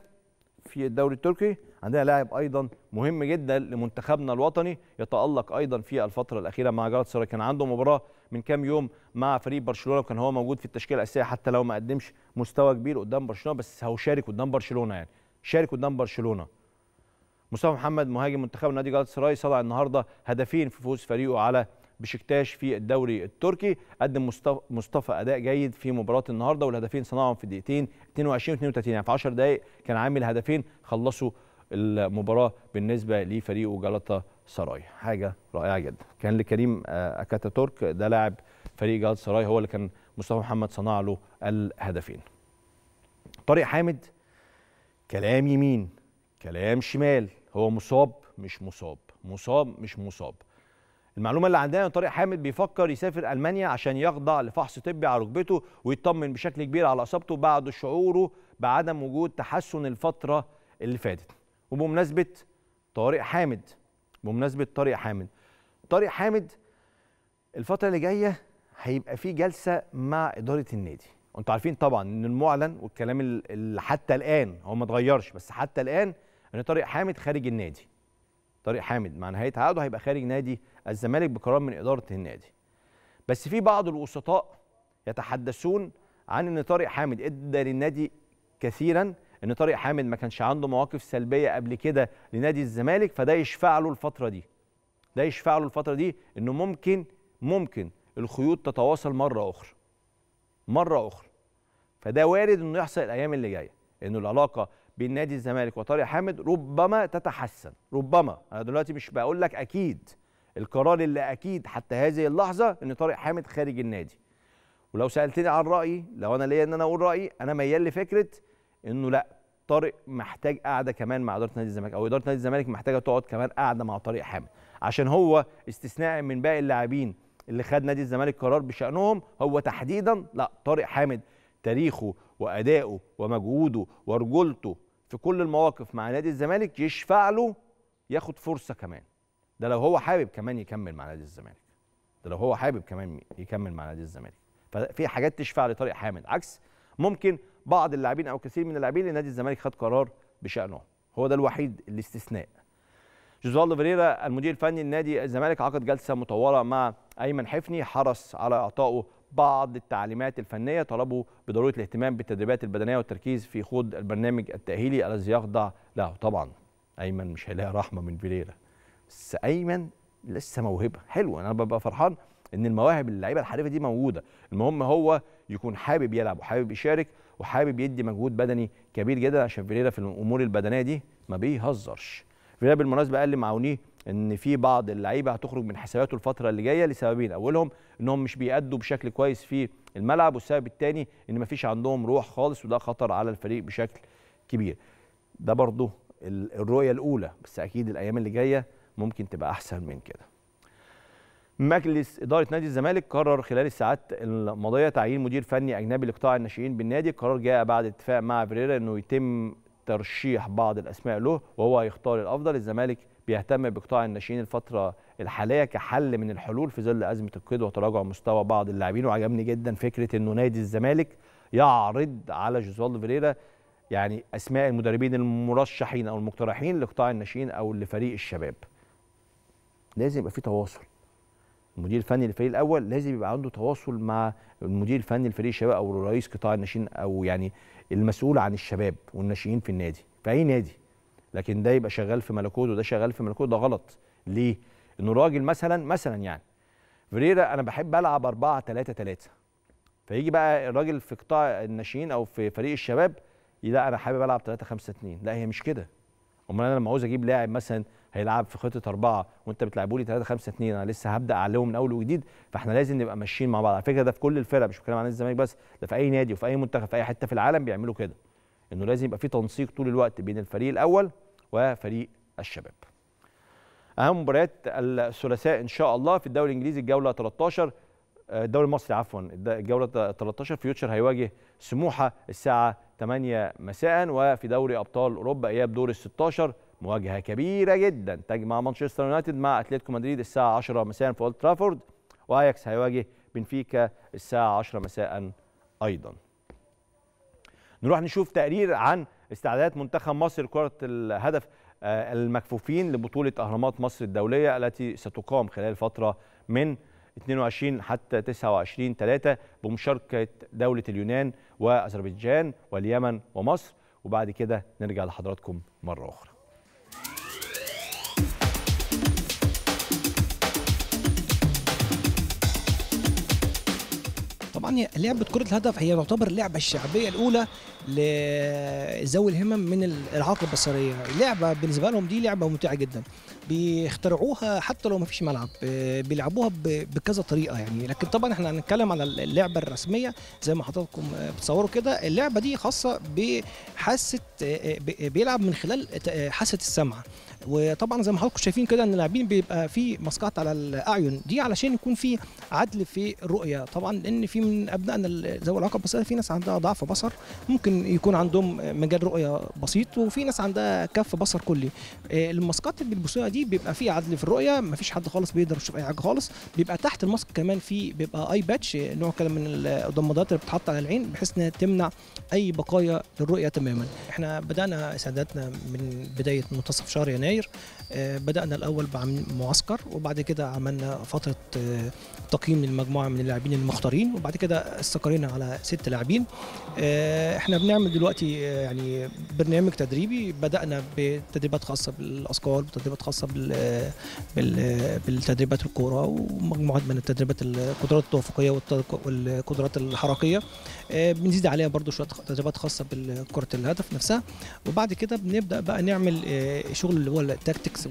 في الدوري التركي عندنا لاعب ايضا مهم جدا لمنتخبنا الوطني يتالق ايضا في الفتره الاخيره مع جارات سراي كان عنده مباراه من كام يوم مع فريق برشلونه وكان هو موجود في التشكيله الاساسيه حتى لو ما قدمش مستوى كبير قدام برشلونه بس هو شارك قدام برشلونه يعني شارك قدام برشلونه مصطفى محمد مهاجم منتخب نادي جالات سراي صنع النهارده هدفين في فوز فريقه على بشكتاش في الدوري التركي قدم مصطفى اداء جيد في مباراه النهارده والهدفين صنعهم في دقيقتين 22 و 32 يعني في 10 دقائق كان عامل هدفين خلصوا المباراه بالنسبه لفريقه جلطه سراي حاجه رائعه جدا كان لكريم آه، اكاتا ترك ده لاعب فريق جلطه سراي هو اللي كان مصطفى محمد صنع له الهدفين طارق حامد كلام يمين كلام شمال هو مصاب مش مصاب مصاب مش مصاب المعلومه اللي عندنا ان طارق حامد بيفكر يسافر المانيا عشان يخضع لفحص طبي على ركبته ويطمن بشكل كبير على اصابته بعد شعوره بعدم وجود تحسن الفتره اللي فاتت وبمناسبه طارق حامد بمناسبه طارق حامد طارق حامد الفتره اللي جايه هيبقى في جلسه مع اداره النادي انتوا عارفين طبعا ان المعلن والكلام اللي حتى الان هو ما اتغيرش بس حتى الان ان طارق حامد خارج النادي طارق حامد مع نهايه عقده هيبقى خارج نادي الزمالك بقرار من اداره النادي بس في بعض الوسطاء يتحدثون عن ان طارق حامد ادى للنادي كثيرا ان طارق حامد ما كانش عنده مواقف سلبيه قبل كده لنادي الزمالك فده يشفع له الفتره دي ده يشفع له الفتره دي انه ممكن ممكن الخيوط تتواصل مره اخرى مره اخرى فده وارد انه يحصل الايام اللي جايه انه العلاقه بين نادي الزمالك وطارق حامد ربما تتحسن ربما انا دلوقتي مش بقول لك اكيد القرار اللي اكيد حتى هذه اللحظه ان طارق حامد خارج النادي ولو سالتني عن رايي لو انا ليا ان انا اقول رايي انا ميال لفكره انه لا طارق محتاج قاعده كمان مع اداره نادي الزمالك او اداره نادي الزمالك محتاجه تقعد كمان قاعده مع طارق حامد عشان هو استثناء من باقي اللاعبين اللي خد نادي الزمالك قرار بشانهم هو تحديدا لا طارق حامد تاريخه وادائه ومجهوده ورجولته في كل المواقف مع نادي الزمالك يشفع له ياخد فرصه كمان ده لو هو حابب كمان يكمل مع نادي الزمالك ده لو هو حابب كمان يكمل مع نادي الزمالك ففي حاجات تشفع لطارق حامد عكس ممكن بعض اللاعبين او كثير من اللاعبين اللي نادي الزمالك خد قرار بشانهم هو ده الوحيد الاستثناء جوزوالدو فيريرا المدير الفني لنادي الزمالك عقد جلسه مطوله مع ايمن حفني حرص على اعطائه بعض التعليمات الفنيه طلبوا بضروره الاهتمام بالتدريبات البدنيه والتركيز في خوض البرنامج التاهيلي الذي يخضع له طبعا ايمن مش هيلاقي رحمه من فيريرا بس ايمن لسه موهبه حلوه انا ببقى فرحان ان المواهب اللعيبه الحريفه دي موجوده المهم هو يكون حابب يلعب وحابب يشارك وحابب يدي مجهود بدني كبير جدا عشان فيريرا في الامور البدنيه دي ما بيهزرش فيريرا بالمناسبه قال لمعاونيه ان في بعض اللعيبه هتخرج من حساباته الفتره اللي جايه لسببين اولهم انهم مش بيأدوا بشكل كويس في الملعب والسبب الثاني ان مفيش عندهم روح خالص وده خطر على الفريق بشكل كبير ده برضه الرؤيه الاولى بس اكيد الايام اللي جايه ممكن تبقى احسن من كده مجلس إدارة نادي الزمالك قرر خلال الساعات الماضية تعيين مدير فني أجنبي لقطاع الناشئين بالنادي، القرار جاء بعد اتفاق مع فيريرا إنه يتم ترشيح بعض الأسماء له وهو هيختار الأفضل، الزمالك بيهتم بقطاع الناشئين الفتره الحاليه كحل من الحلول في ظل ازمه القيد وتراجع مستوى بعض اللاعبين وعجبني جدا فكره انه نادي الزمالك يعرض على جوزوالدو فيريرا يعني اسماء المدربين المرشحين او المقترحين لقطاع الناشئين او لفريق الشباب لازم يبقى في تواصل المدير الفني للفريق الاول لازم يبقى عنده تواصل مع المدير الفني لفريق الشباب او رئيس قطاع الناشئين او يعني المسؤول عن الشباب والناشئين في النادي في اي نادي لكن ده يبقى شغال في ملكوت وده شغال في ملكوت ده غلط ليه؟ انه راجل مثلا مثلا يعني فيريرا انا بحب العب 4 3 3 فيجي بقى الراجل في قطاع الناشئين او في فريق الشباب لا انا حابب العب 3 5 2 لا هي مش كده امال انا لما عاوز اجيب لاعب مثلا هيلعب في خطه اربعه وانت بتلعبوا لي 3 5 2 انا لسه هبدا اعلمه من اول وجديد فاحنا لازم نبقى ماشيين مع بعض على فكره ده في كل الفرق مش بتكلم عن الزمالك بس ده في اي نادي وفي اي منتخب في اي حته في العالم بيعملوا كده انه لازم يبقى في تنسيق طول الوقت بين الفريق الاول وفريق الشباب اهم مباريات الثلاثاء ان شاء الله في الدوري الانجليزي الجوله 13 آه، الدوري المصري عفوا الجوله 13 فيوتشر هيواجه سموحه الساعه 8 مساء وفي دوري ابطال اوروبا اياب دور ال 16 مواجهه كبيره جدا تجمع مانشستر يونايتد مع اتلتيكو مدريد الساعه 10 مساء في اولد ترافورد واياكس هيواجه بنفيكا الساعه 10 مساء ايضا نروح نشوف تقرير عن استعدادات منتخب مصر لكرة الهدف آه، المكفوفين لبطولة أهرامات مصر الدولية التي ستقام خلال فترة من 22 حتى 29 3 بمشاركة دولة اليونان وأذربيجان واليمن ومصر وبعد كده نرجع لحضراتكم مرة أخرى يعني لعبه كره الهدف هي تعتبر اللعبه الشعبيه الاولى لذوي الهمم من الاعاقه البصريه لعبه بالنسبه لهم دي لعبه ممتعه جدا بيخترعوها حتى لو ما فيش ملعب بيلعبوها بكذا طريقه يعني لكن طبعا احنا هنتكلم على اللعبه الرسميه زي ما حضراتكم بتصوروا كده اللعبه دي خاصه بحاسه بيلعب من خلال حاسه السمع وطبعا زي ما حضراتكم شايفين كده ان اللاعبين بيبقى في مسقط على الاعين دي علشان يكون في عدل في الرؤيه طبعا لان في من ابنائنا ذوي الاعاقه البصريه في ناس عندها ضعف بصر ممكن يكون عندهم مجال رؤيه بسيط وفي ناس عندها كف بصر كلي المسقط اللي بيلبسوها دي بيبقى فيه عدل في الرؤيه مفيش حد خالص بيقدر يشوف اي حاجه خالص بيبقى تحت الماسك كمان في بيبقى اي باتش نوع كده من الضمادات اللي بتتحط على العين بحيث انها تمنع اي بقايا للرؤيه تماما احنا بدانا اسعاداتنا من بدايه منتصف شهر يناير آه، بدانا الاول بمعسكر وبعد كده عملنا فتره آه، تقييم للمجموعه من اللاعبين المختارين وبعد كده استقرينا على ست لاعبين آه، احنا بنعمل دلوقتي يعني برنامج تدريبي بدانا بتدريبات خاصه بالاسكار وتدريبات خاصه بالتدريبات الكوره ومجموعه من التدريبات القدرات التوافقيه والقدرات الحركيه آه، بنزيد عليها برضو شويه تدريبات خاصه بكره الهدف نفسها وبعد كده بنبدا بقى نعمل آه، شغل اللي هو التاكتكس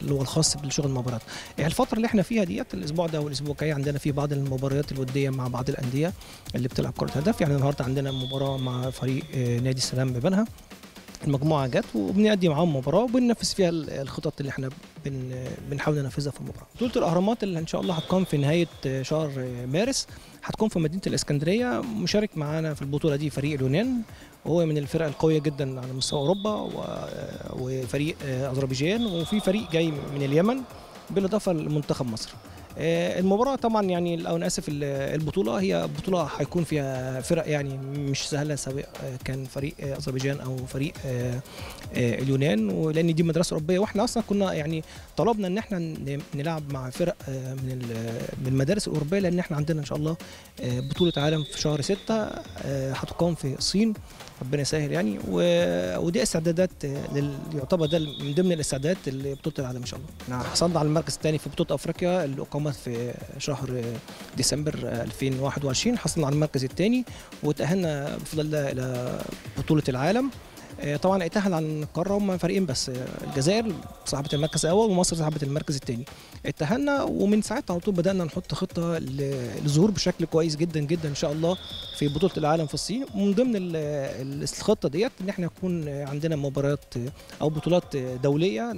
اللي هو الخاص بشغل المباريات آه، الفتره اللي احنا فيها ديت الاسبوع ده والاسبوع الجاي عندنا في بعض المباريات الوديه مع بعض الانديه اللي بتلعب كره هدف يعني النهارده عندنا مباراه مع فريق نادي السلام ببنها المجموعه جت وبنأدي معاهم مباراه وبننفذ فيها الخطط اللي احنا بن بنحاول ننفذها في المباراه. بطوله الاهرامات اللي ان شاء الله هتقام في نهايه شهر مارس هتكون في مدينه الاسكندريه مشارك معانا في البطوله دي فريق اليونان وهو من الفرق القويه جدا على مستوى اوروبا وفريق آه، اذربيجان وفي فريق جاي من اليمن بالاضافه لمنتخب مصر. آه، المباراه طبعا يعني او انا اسف البطوله هي بطوله هيكون فيها فرق يعني مش سهله سواء كان فريق اذربيجان او فريق آه، آه، اليونان ولان دي مدرسه اوروبيه واحنا اصلا كنا يعني طلبنا ان احنا نلعب مع فرق من من المدارس الاوروبيه لان احنا عندنا ان شاء الله بطوله عالم في شهر 6 هتقام في الصين ربنا يسهل يعني و... ودي استعدادات لل... يعتبر ده من ضمن الاستعدادات لبطوله العالم ان شاء الله. انا نعم. حصلنا على المركز الثاني في بطوله افريقيا اللي اقامت في شهر ديسمبر 2021 حصلنا على المركز الثاني وتاهلنا بفضل الله الى بطوله العالم آه، طبعا اتاحل عن القاره هم فريقين بس آه، الجزائر صاحبه المركز الاول ومصر صاحبه المركز الثاني اتهلنا ومن ساعتها على طول بدانا نحط خطه للظهور بشكل كويس جدا جدا ان شاء الله في بطوله العالم في الصين ومن ضمن الخطه ديت ان احنا يكون عندنا مباريات او بطولات دوليه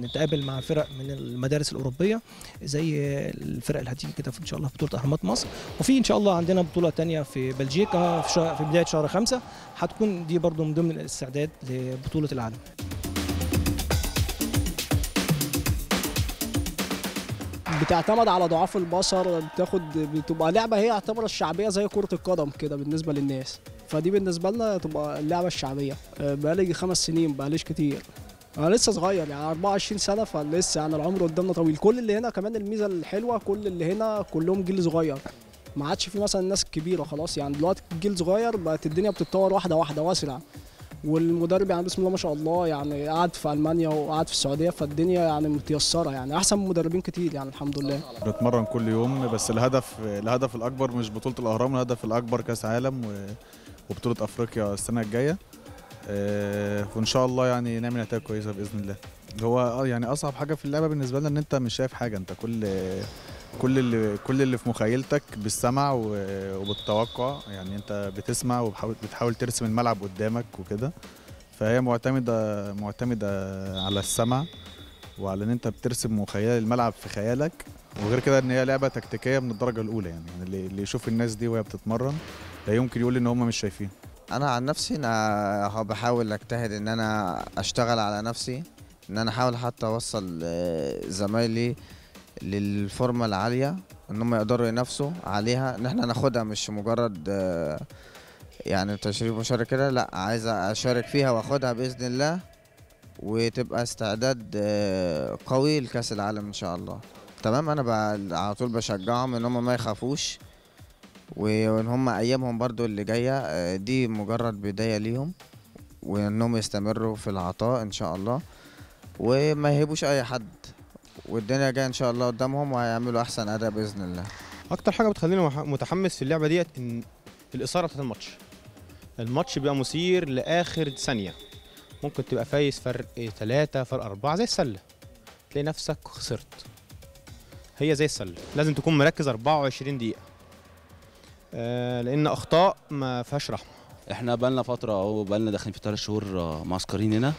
نتقابل مع فرق من المدارس الاوروبيه زي الفرق اللي هتيجي كده ان شاء الله في بطوله اهرامات مصر وفي ان شاء الله عندنا بطوله ثانيه في بلجيكا في, في بدايه شهر خمسة هتكون دي برضو من ضمن الاستعداد لبطولة العالم بتعتمد على ضعاف البصر بتاخد بتبقى لعبه هي يعتبر الشعبيه زي كره القدم كده بالنسبه للناس فدي بالنسبه لنا تبقى اللعبه الشعبيه آه، بقالي خمس سنين بقاليش كتير انا لسه صغير يعني 24 سنه فلسه يعني العمر قدامنا طويل كل اللي هنا كمان الميزه الحلوه كل اللي هنا كلهم جيل صغير ما عادش في مثلا ناس كبيره خلاص يعني دلوقتي جيل صغير بقت الدنيا بتتطور واحده واحده واسرع والمدرب يعني بسم الله ما شاء الله يعني قعد في المانيا وقعد في السعوديه فالدنيا يعني متيسره يعني احسن من مدربين كتير يعني الحمد لله بتمرن كل يوم بس الهدف الهدف الاكبر مش بطوله الاهرام الهدف الاكبر كاس عالم وبطوله افريقيا السنه الجايه آه، وان شاء الله يعني نعمل نتائج كويسه باذن الله هو آه، يعني اصعب حاجه في اللعبه بالنسبه لنا ان انت مش شايف حاجه انت كل كل اللي كل اللي في مخيلتك بالسمع وبالتوقع يعني انت بتسمع وبتحاول ترسم الملعب قدامك وكده فهي معتمده معتمده على السمع وعلى ان انت بترسم مخيل الملعب في خيالك وغير كده ان هي لعبه تكتيكيه من الدرجه الاولى يعني, يعني اللي يشوف الناس دي وهي بتتمرن لا يمكن يقول ان هم مش شايفين انا عن نفسي انا بحاول اجتهد ان انا اشتغل على نفسي ان انا احاول حتى اوصل آه، زمايلي للفورمه العاليه ان هم يقدروا ينافسوا عليها ان احنا ناخدها مش مجرد آه، يعني تشريف مشارك كده لا عايز اشارك فيها واخدها باذن الله وتبقى استعداد آه، قوي لكاس العالم ان شاء الله تمام انا على طول بشجعهم ان هم ما يخافوش وان هم ايامهم برضو اللي جايه آه، دي مجرد بدايه ليهم وانهم يستمروا في العطاء ان شاء الله وما يهبوش اي حد والدنيا جايه ان شاء الله قدامهم وهيعملوا احسن اداء باذن الله اكتر حاجه بتخليني متحمس في اللعبه ديت ان الاثاره بتاعت الماتش الماتش بيبقى مثير لاخر ثانيه ممكن تبقى فايز فرق ثلاثة فرق أربعة زي السلة تلاقي نفسك خسرت هي زي السلة لازم تكون مركز 24 دقيقة آه لأن أخطاء ما فيهاش رحمة احنا بقالنا فترة أهو بقالنا داخلين في ثلاث شهور آه، معسكرين هنا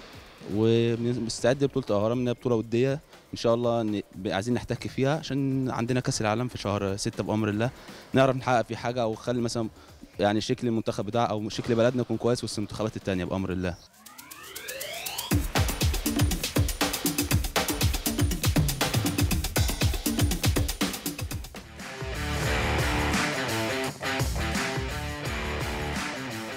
ومستعد لبطولة هي بطولة ودية ان شاء الله عايزين نحتك فيها عشان عندنا كاس العالم في شهر 6 بامر الله نعرف نحقق فيه حاجه او نخلي مثلا يعني شكل المنتخب بتاع او شكل بلدنا يكون كويس وسط المنتخبات الثانيه بامر الله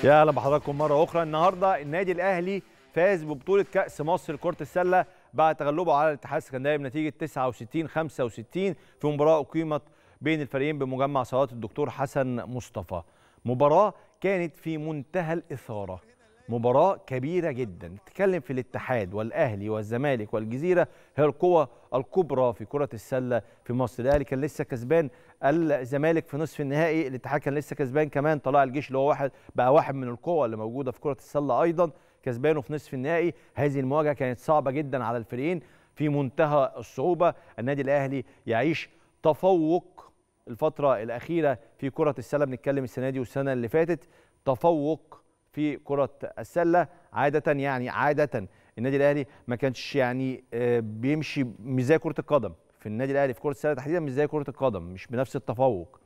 يا اهلا بحضراتكم مره اخرى النهارده النادي الاهلي فاز ببطوله كاس مصر لكره السله بعد تغلبه على الاتحاد السكندري بنتيجه 69 65 في مباراه اقيمت بين الفريقين بمجمع صلاه الدكتور حسن مصطفى. مباراه كانت في منتهى الاثاره. مباراة كبيرة جدا تتكلم في الاتحاد والأهلي والزمالك والجزيرة هي القوى الكبرى في كرة السلة في مصر الأهلي كان لسه كسبان الزمالك في نصف النهائي الاتحاد كان لسه كسبان كمان طلع الجيش اللي هو واحد بقى واحد من القوى اللي موجودة في كرة السلة أيضا كسبانه في نصف النهائي هذه المواجهه كانت صعبه جدا على الفريقين في منتهى الصعوبه النادي الاهلي يعيش تفوق الفتره الاخيره في كره السله بنتكلم السنه دي والسنه اللي فاتت تفوق في كره السله عاده يعني عاده النادي الاهلي ما كانش يعني آه، بيمشي مش زي كره القدم في النادي الاهلي في كره السله تحديدا مش زي كره القدم مش بنفس التفوق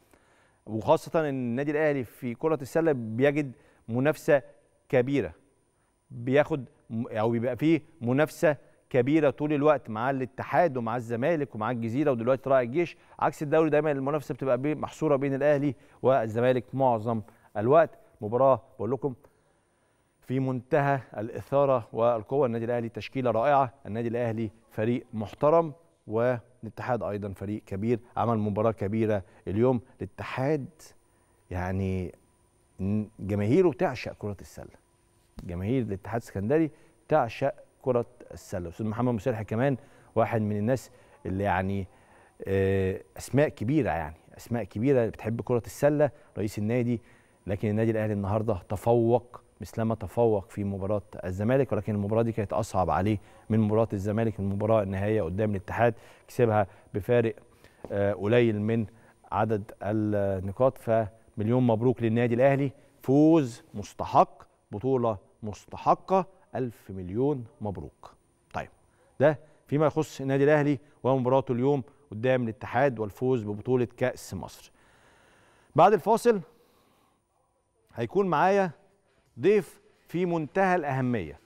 وخاصه ان النادي الاهلي في كره السله بيجد منافسه كبيره بياخد او بيبقى فيه منافسه كبيره طول الوقت مع الاتحاد ومع الزمالك ومع الجزيره ودلوقتي راعي الجيش عكس الدوري دايما المنافسه بتبقى محصوره بين الاهلي والزمالك معظم الوقت مباراه بقول لكم في منتهى الاثاره والقوه النادي الاهلي تشكيله رائعه النادي الاهلي فريق محترم والاتحاد ايضا فريق كبير عمل مباراه كبيره اليوم الاتحاد يعني جماهيره تعشق كره السله جماهير الاتحاد السكندري تعشق كره السله استاذ محمد مسرح كمان واحد من الناس اللي يعني آه، اسماء كبيره يعني اسماء كبيره بتحب كره السله رئيس النادي لكن النادي الاهلي النهارده تفوق مثلما تفوق في مباراه الزمالك ولكن المباراه دي كانت اصعب عليه من مباراه الزمالك المباراه النهائيه قدام الاتحاد كسبها بفارق آه، قليل من عدد النقاط فمليون مبروك للنادي الاهلي فوز مستحق بطوله مستحقه ألف مليون مبروك طيب ده فيما يخص النادي الاهلي ومباراته اليوم قدام الاتحاد والفوز ببطوله كاس مصر بعد الفاصل هيكون معايا ضيف في منتهى الاهميه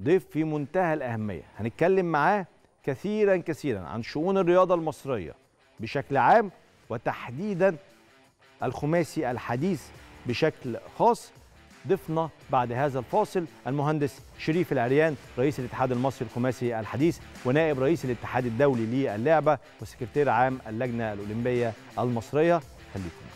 ضيف في منتهى الاهميه هنتكلم معاه كثيرا كثيرا عن شؤون الرياضه المصريه بشكل عام وتحديدا الخماسي الحديث بشكل خاص ضيفنا بعد هذا الفاصل المهندس شريف العريان رئيس الاتحاد المصري الخماسي الحديث ونائب رئيس الاتحاد الدولي للعبة وسكرتير عام اللجنة الأولمبية المصرية خليكم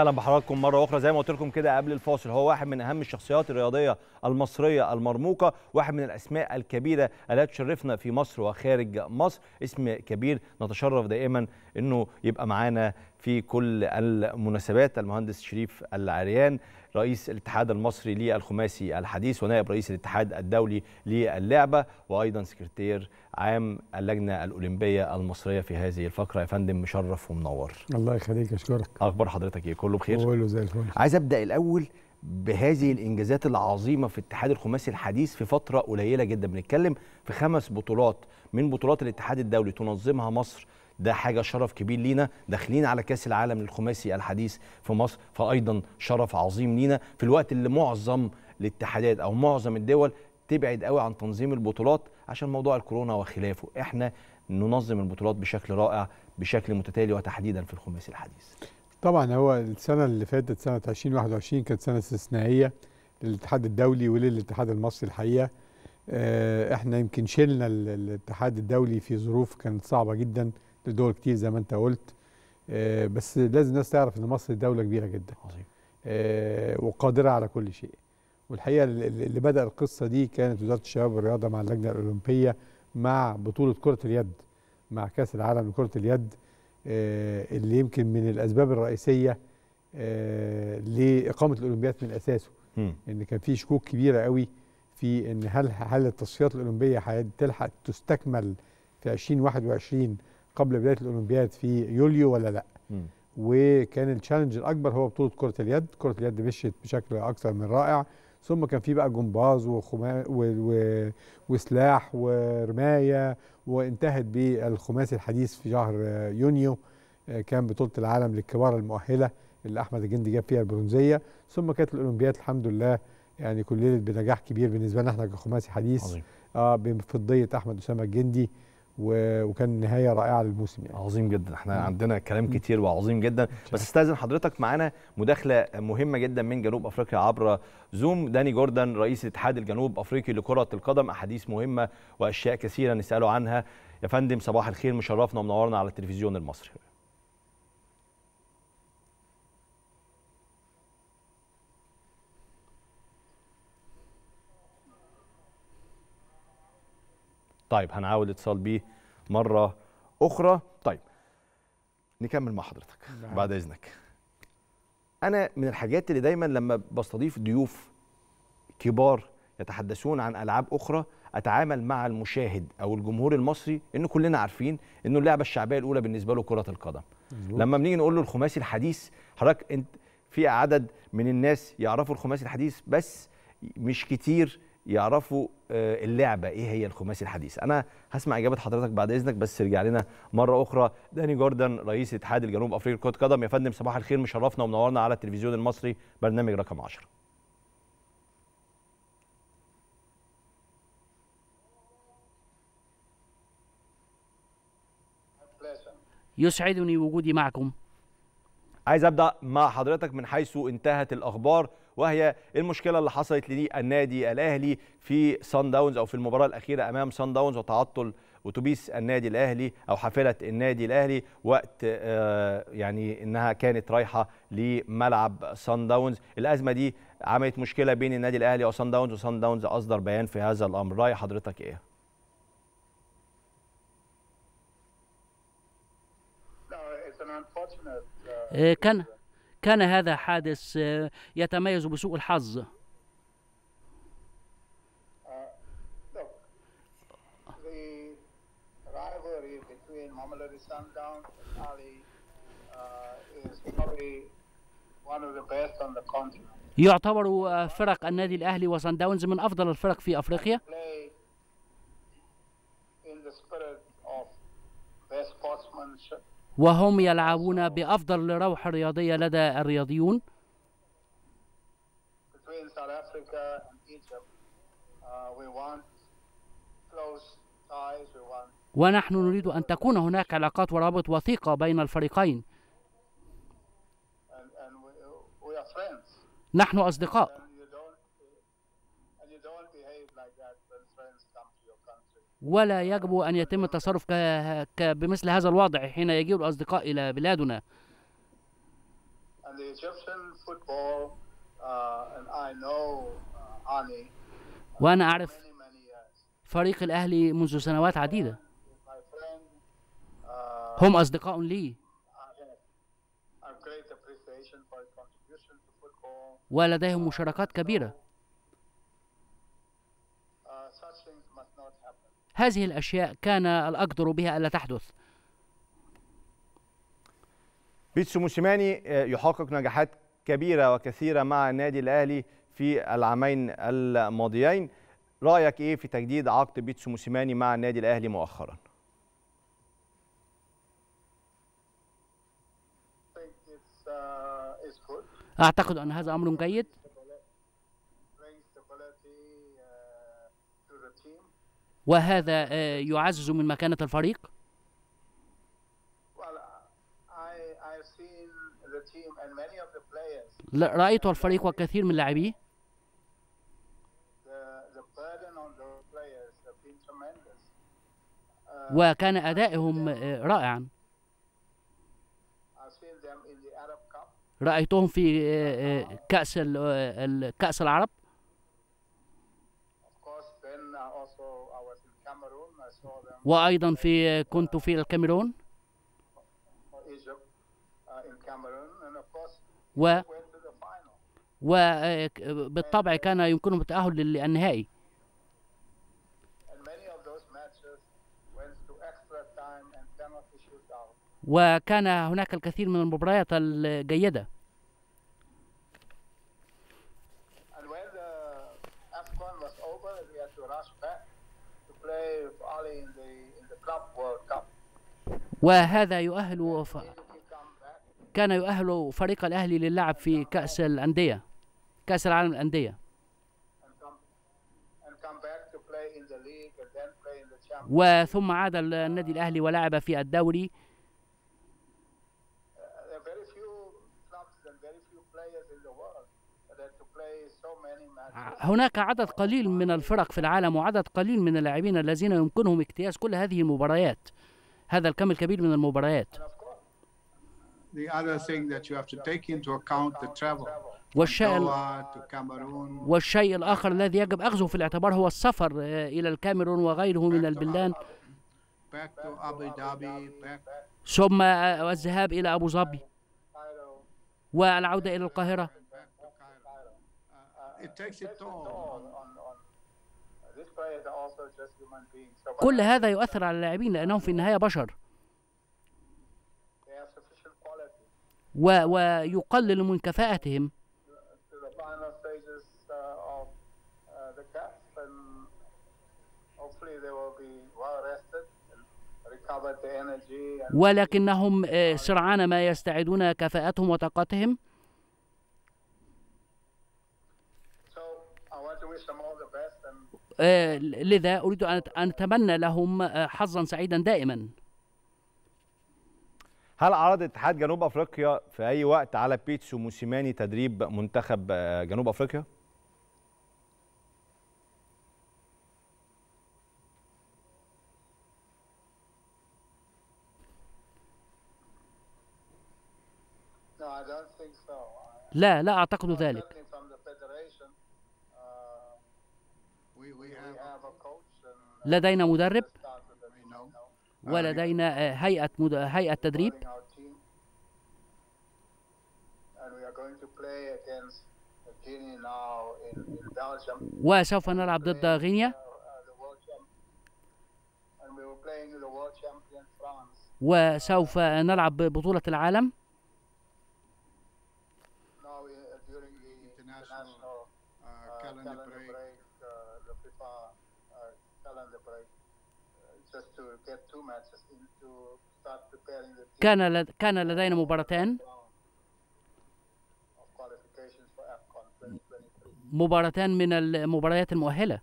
اهلا بحضراتكم مره اخرى زي ما قلت لكم كده قبل الفاصل هو واحد من اهم الشخصيات الرياضيه المصريه المرموقه واحد من الاسماء الكبيره التي تشرفنا في مصر وخارج مصر اسم كبير نتشرف دائما انه يبقى معانا في كل المناسبات المهندس شريف العريان رئيس الاتحاد المصري للخماسي الحديث ونائب رئيس الاتحاد الدولي للعبة وأيضا سكرتير عام اللجنة الأولمبية المصرية في هذه الفقرة يا فندم مشرف ومنور الله يخليك أشكرك أخبار حضرتك إيه كله بخير كله زي الفل عايز أبدأ الأول بهذه الانجازات العظيمه في اتحاد الخماسي الحديث في فتره قليله جدا بنتكلم في خمس بطولات من بطولات الاتحاد الدولي تنظمها مصر ده حاجه شرف كبير لينا داخلين على كاس العالم للخماسي الحديث في مصر فايضا شرف عظيم لينا في الوقت اللي معظم الاتحادات او معظم الدول تبعد قوي عن تنظيم البطولات عشان موضوع الكورونا وخلافه احنا ننظم البطولات بشكل رائع بشكل متتالي وتحديدا في الخماسي الحديث طبعا هو السنه اللي فاتت سنه 2021 كانت سنه استثنائيه للاتحاد الدولي وللاتحاد المصري الحقيقه آه، احنا يمكن شلنا الاتحاد الدولي في ظروف كانت صعبه جدا لدول كتير زي ما انت قلت آه، بس لازم الناس تعرف ان مصر دوله كبيره جدا عظيم آه، وقادره على كل شيء والحقيقه اللي بدا القصه دي كانت وزاره الشباب والرياضه مع اللجنه الاولمبيه مع بطوله كره اليد مع كاس العالم لكره اليد آه، اللي يمكن من الاسباب الرئيسيه لاقامه الاولمبياد من اساسه ان كان في شكوك كبيره قوي في ان هل هل التصفيات الاولمبيه هتلحق تستكمل في 2021 قبل بدايه الاولمبياد في يوليو ولا لا م. وكان التشالنج الاكبر هو بطوله كره اليد كره اليد مشيت بشكل اكثر من رائع ثم كان في بقى جمباز وخما و... و... وسلاح ورمايه وانتهت بالخماسي الحديث في شهر يونيو آه، كان بطوله العالم للكبار المؤهله اللي احمد الجندي جاب فيها البرونزيه ثم كانت الاولمبياد الحمد لله يعني كللت بنجاح كبير بالنسبه لنا احنا كخماسي حديث عظيم. اه بفضيه احمد اسامه الجندي وكان نهايه رائعه للموسم يعني عظيم جدا احنا مم. عندنا كلام كتير وعظيم جدا بس استاذن حضرتك معانا مداخله مهمه جدا من جنوب افريقيا عبر زوم داني جوردن رئيس الاتحاد الجنوب افريقي لكره القدم احاديث مهمه واشياء كثيره نساله عنها يا فندم صباح الخير مشرفنا ومنورنا على التلفزيون المصري طيب هنعاود اتصال بيه مره اخرى طيب نكمل مع حضرتك نعم. بعد اذنك انا من الحاجات اللي دايما لما بستضيف ضيوف كبار يتحدثون عن العاب اخرى اتعامل مع المشاهد او الجمهور المصري إنه كلنا عارفين انه اللعبه الشعبيه الاولى بالنسبه له كره القدم مزبوط. لما بنيجي نقول له الخماسي الحديث حضرتك انت في عدد من الناس يعرفوا الخماسي الحديث بس مش كتير يعرفوا آه، اللعبه ايه هي الخماسي الحديث انا هسمع اجابه حضرتك بعد اذنك بس ارجع لنا مره اخرى داني جوردن رئيس اتحاد الجنوب افريقي لكره القدم يا فندم صباح الخير مشرفنا ومنورنا على التلفزيون المصري برنامج رقم 10 يسعدني وجودي معكم عايز ابدا مع حضرتك من حيث انتهت الاخبار وهي المشكله اللي حصلت للنادي الاهلي في سان داونز او في المباراه الاخيره امام سان داونز وتعطل اتوبيس النادي الاهلي او حافله النادي الاهلي وقت آه، يعني انها كانت رايحه لملعب سان داونز الازمه دي عملت مشكله بين النادي الاهلي وسان داونز وسان داونز اصدر بيان في هذا الامر راي حضرتك ايه, uh, إيه، كان كان هذا حادث آه، يتميز بسوء الحظ آه، آه، يعتبر فرق النادي الأهلي وسان داونز من أفضل الفرق في أفريقيا in the spirit of sportsmanship وهم يلعبون بأفضل روح رياضية لدى الرياضيون uh, ونحن نريد أن تكون هناك علاقات وروابط وثيقة بين الفريقين نحن أصدقاء ولا يجب أن يتم التصرف بمثل هذا الوضع حين يجيء الأصدقاء إلى بلادنا uh, uh, وأنا أعرف فريق الأهلي منذ سنوات عديدة uh, هم أصدقاء لي ولديهم مشاركات كبيرة هذه الأشياء كان الأقدر بها ألا تحدث بيتسو موسيماني آه، يحقق نجاحات كبيرة وكثيرة مع النادي الأهلي في العامين الماضيين رأيك إيه في تجديد عقد بيتسو موسيماني مع النادي الأهلي مؤخرا؟ uh, أعتقد أن هذا أمر جيد وهذا آه، يعزز من مكانة الفريق؟ رأيت الفريق وكثير من لاعبيه uh, وكان أدائهم آه، رائعا رأيتهم في آه، uh, كأس كأس العرب وأيضا في كنت في الكاميرون و وبالطبع كان يمكنهم التأهل للنهائي وكان هناك الكثير من المباريات الجيدة وهذا يؤهل ف... كان يؤهل فريق الأهلي للعب في كأس الأندية كأس العالم الأندية وثم عاد النادي الأهلي ولعب في الدوري هناك عدد قليل من الفرق في العالم وعدد قليل من اللاعبين الذين يمكنهم اجتياز كل هذه المباريات هذا الكم الكبير من المباريات والشيء والشيء الآخر الذي يجب أخذه في الاعتبار هو السفر آه، إلى الكاميرون وغيره من البلدان ثم آه، الذهاب إلى أبو ظبي والعودة إلى القاهرة كل هذا يؤثر على اللاعبين لانهم في النهايه بشر و ويقلل من كفاءتهم uh, uh, ولكنهم آه، سرعان ما يستعيدون كفاءتهم وطاقتهم آه، لذا أريد أن أتمنى لهم آه، حظا سعيدا دائما هل عرض اتحاد جنوب افريقيا في اي وقت على بيتسو موسيماني تدريب منتخب آه، جنوب افريقيا؟ لا لا اعتقد ذلك لدينا مدرب ولدينا آه، هيئة مد... هيئة تدريب وسوف نلعب ضد غينيا وسوف نلعب بطولة العالم Uh, كان كان لدينا مباراتان مباراتان من المباريات المؤهله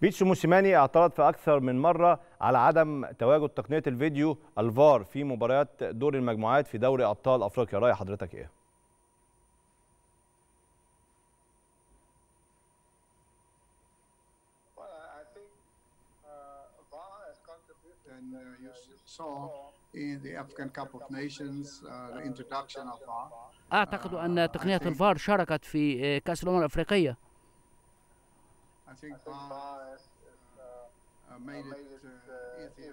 بيتسو موسيماني اعترض في اكثر من مره على عدم تواجد تقنيه الفيديو الفار في مباريات دور المجموعات في دوري ابطال افريقيا راي حضرتك ايه saw in the African Cup of Nations uh, the introduction of VAR. أعتقد أن uh, تقنية الفار شاركت في آه، كأس الأمم الأفريقية. Uh,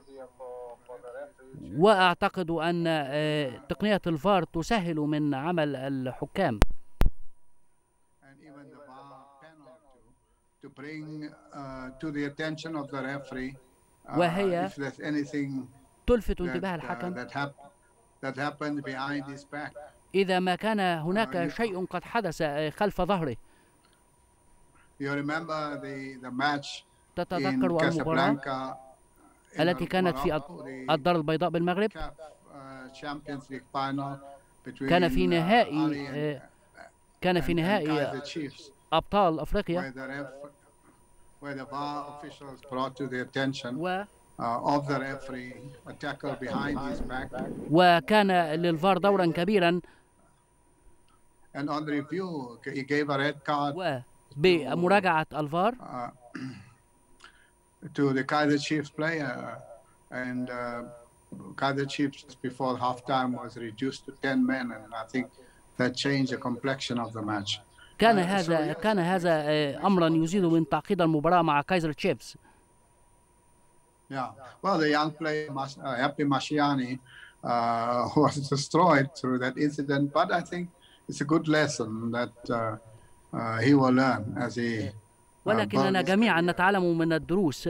uh, واعتقد ان آه، تقنيه الفار تسهل من عمل الحكام وهي تلفت انتباه uh, الحكم إذا ما كان هناك uh, شيء قد حدث آه، خلف ظهره تتذكر المباراة التي كانت في الدار البيضاء بالمغرب uh, كان في نهائي آه، كان في نهائي أبطال أفريقيا و وكان للفار دورا كبيرا بمراجعة الفار to the Kaiser Chiefs player and uh, Kaiser Chiefs before halftime was reduced to 10 men and I think that changed the complexion of the match. كان هذا كان هذا امرا يزيد من تعقيد المباراه مع كايزر تشيفز Yeah. Well, the young player, Mas- uh, Happy Masciani, uh, was destroyed through that incident. But I think it's a good lesson that uh, uh, he will learn as he. ولكننا جميعا نتعلم من الدروس.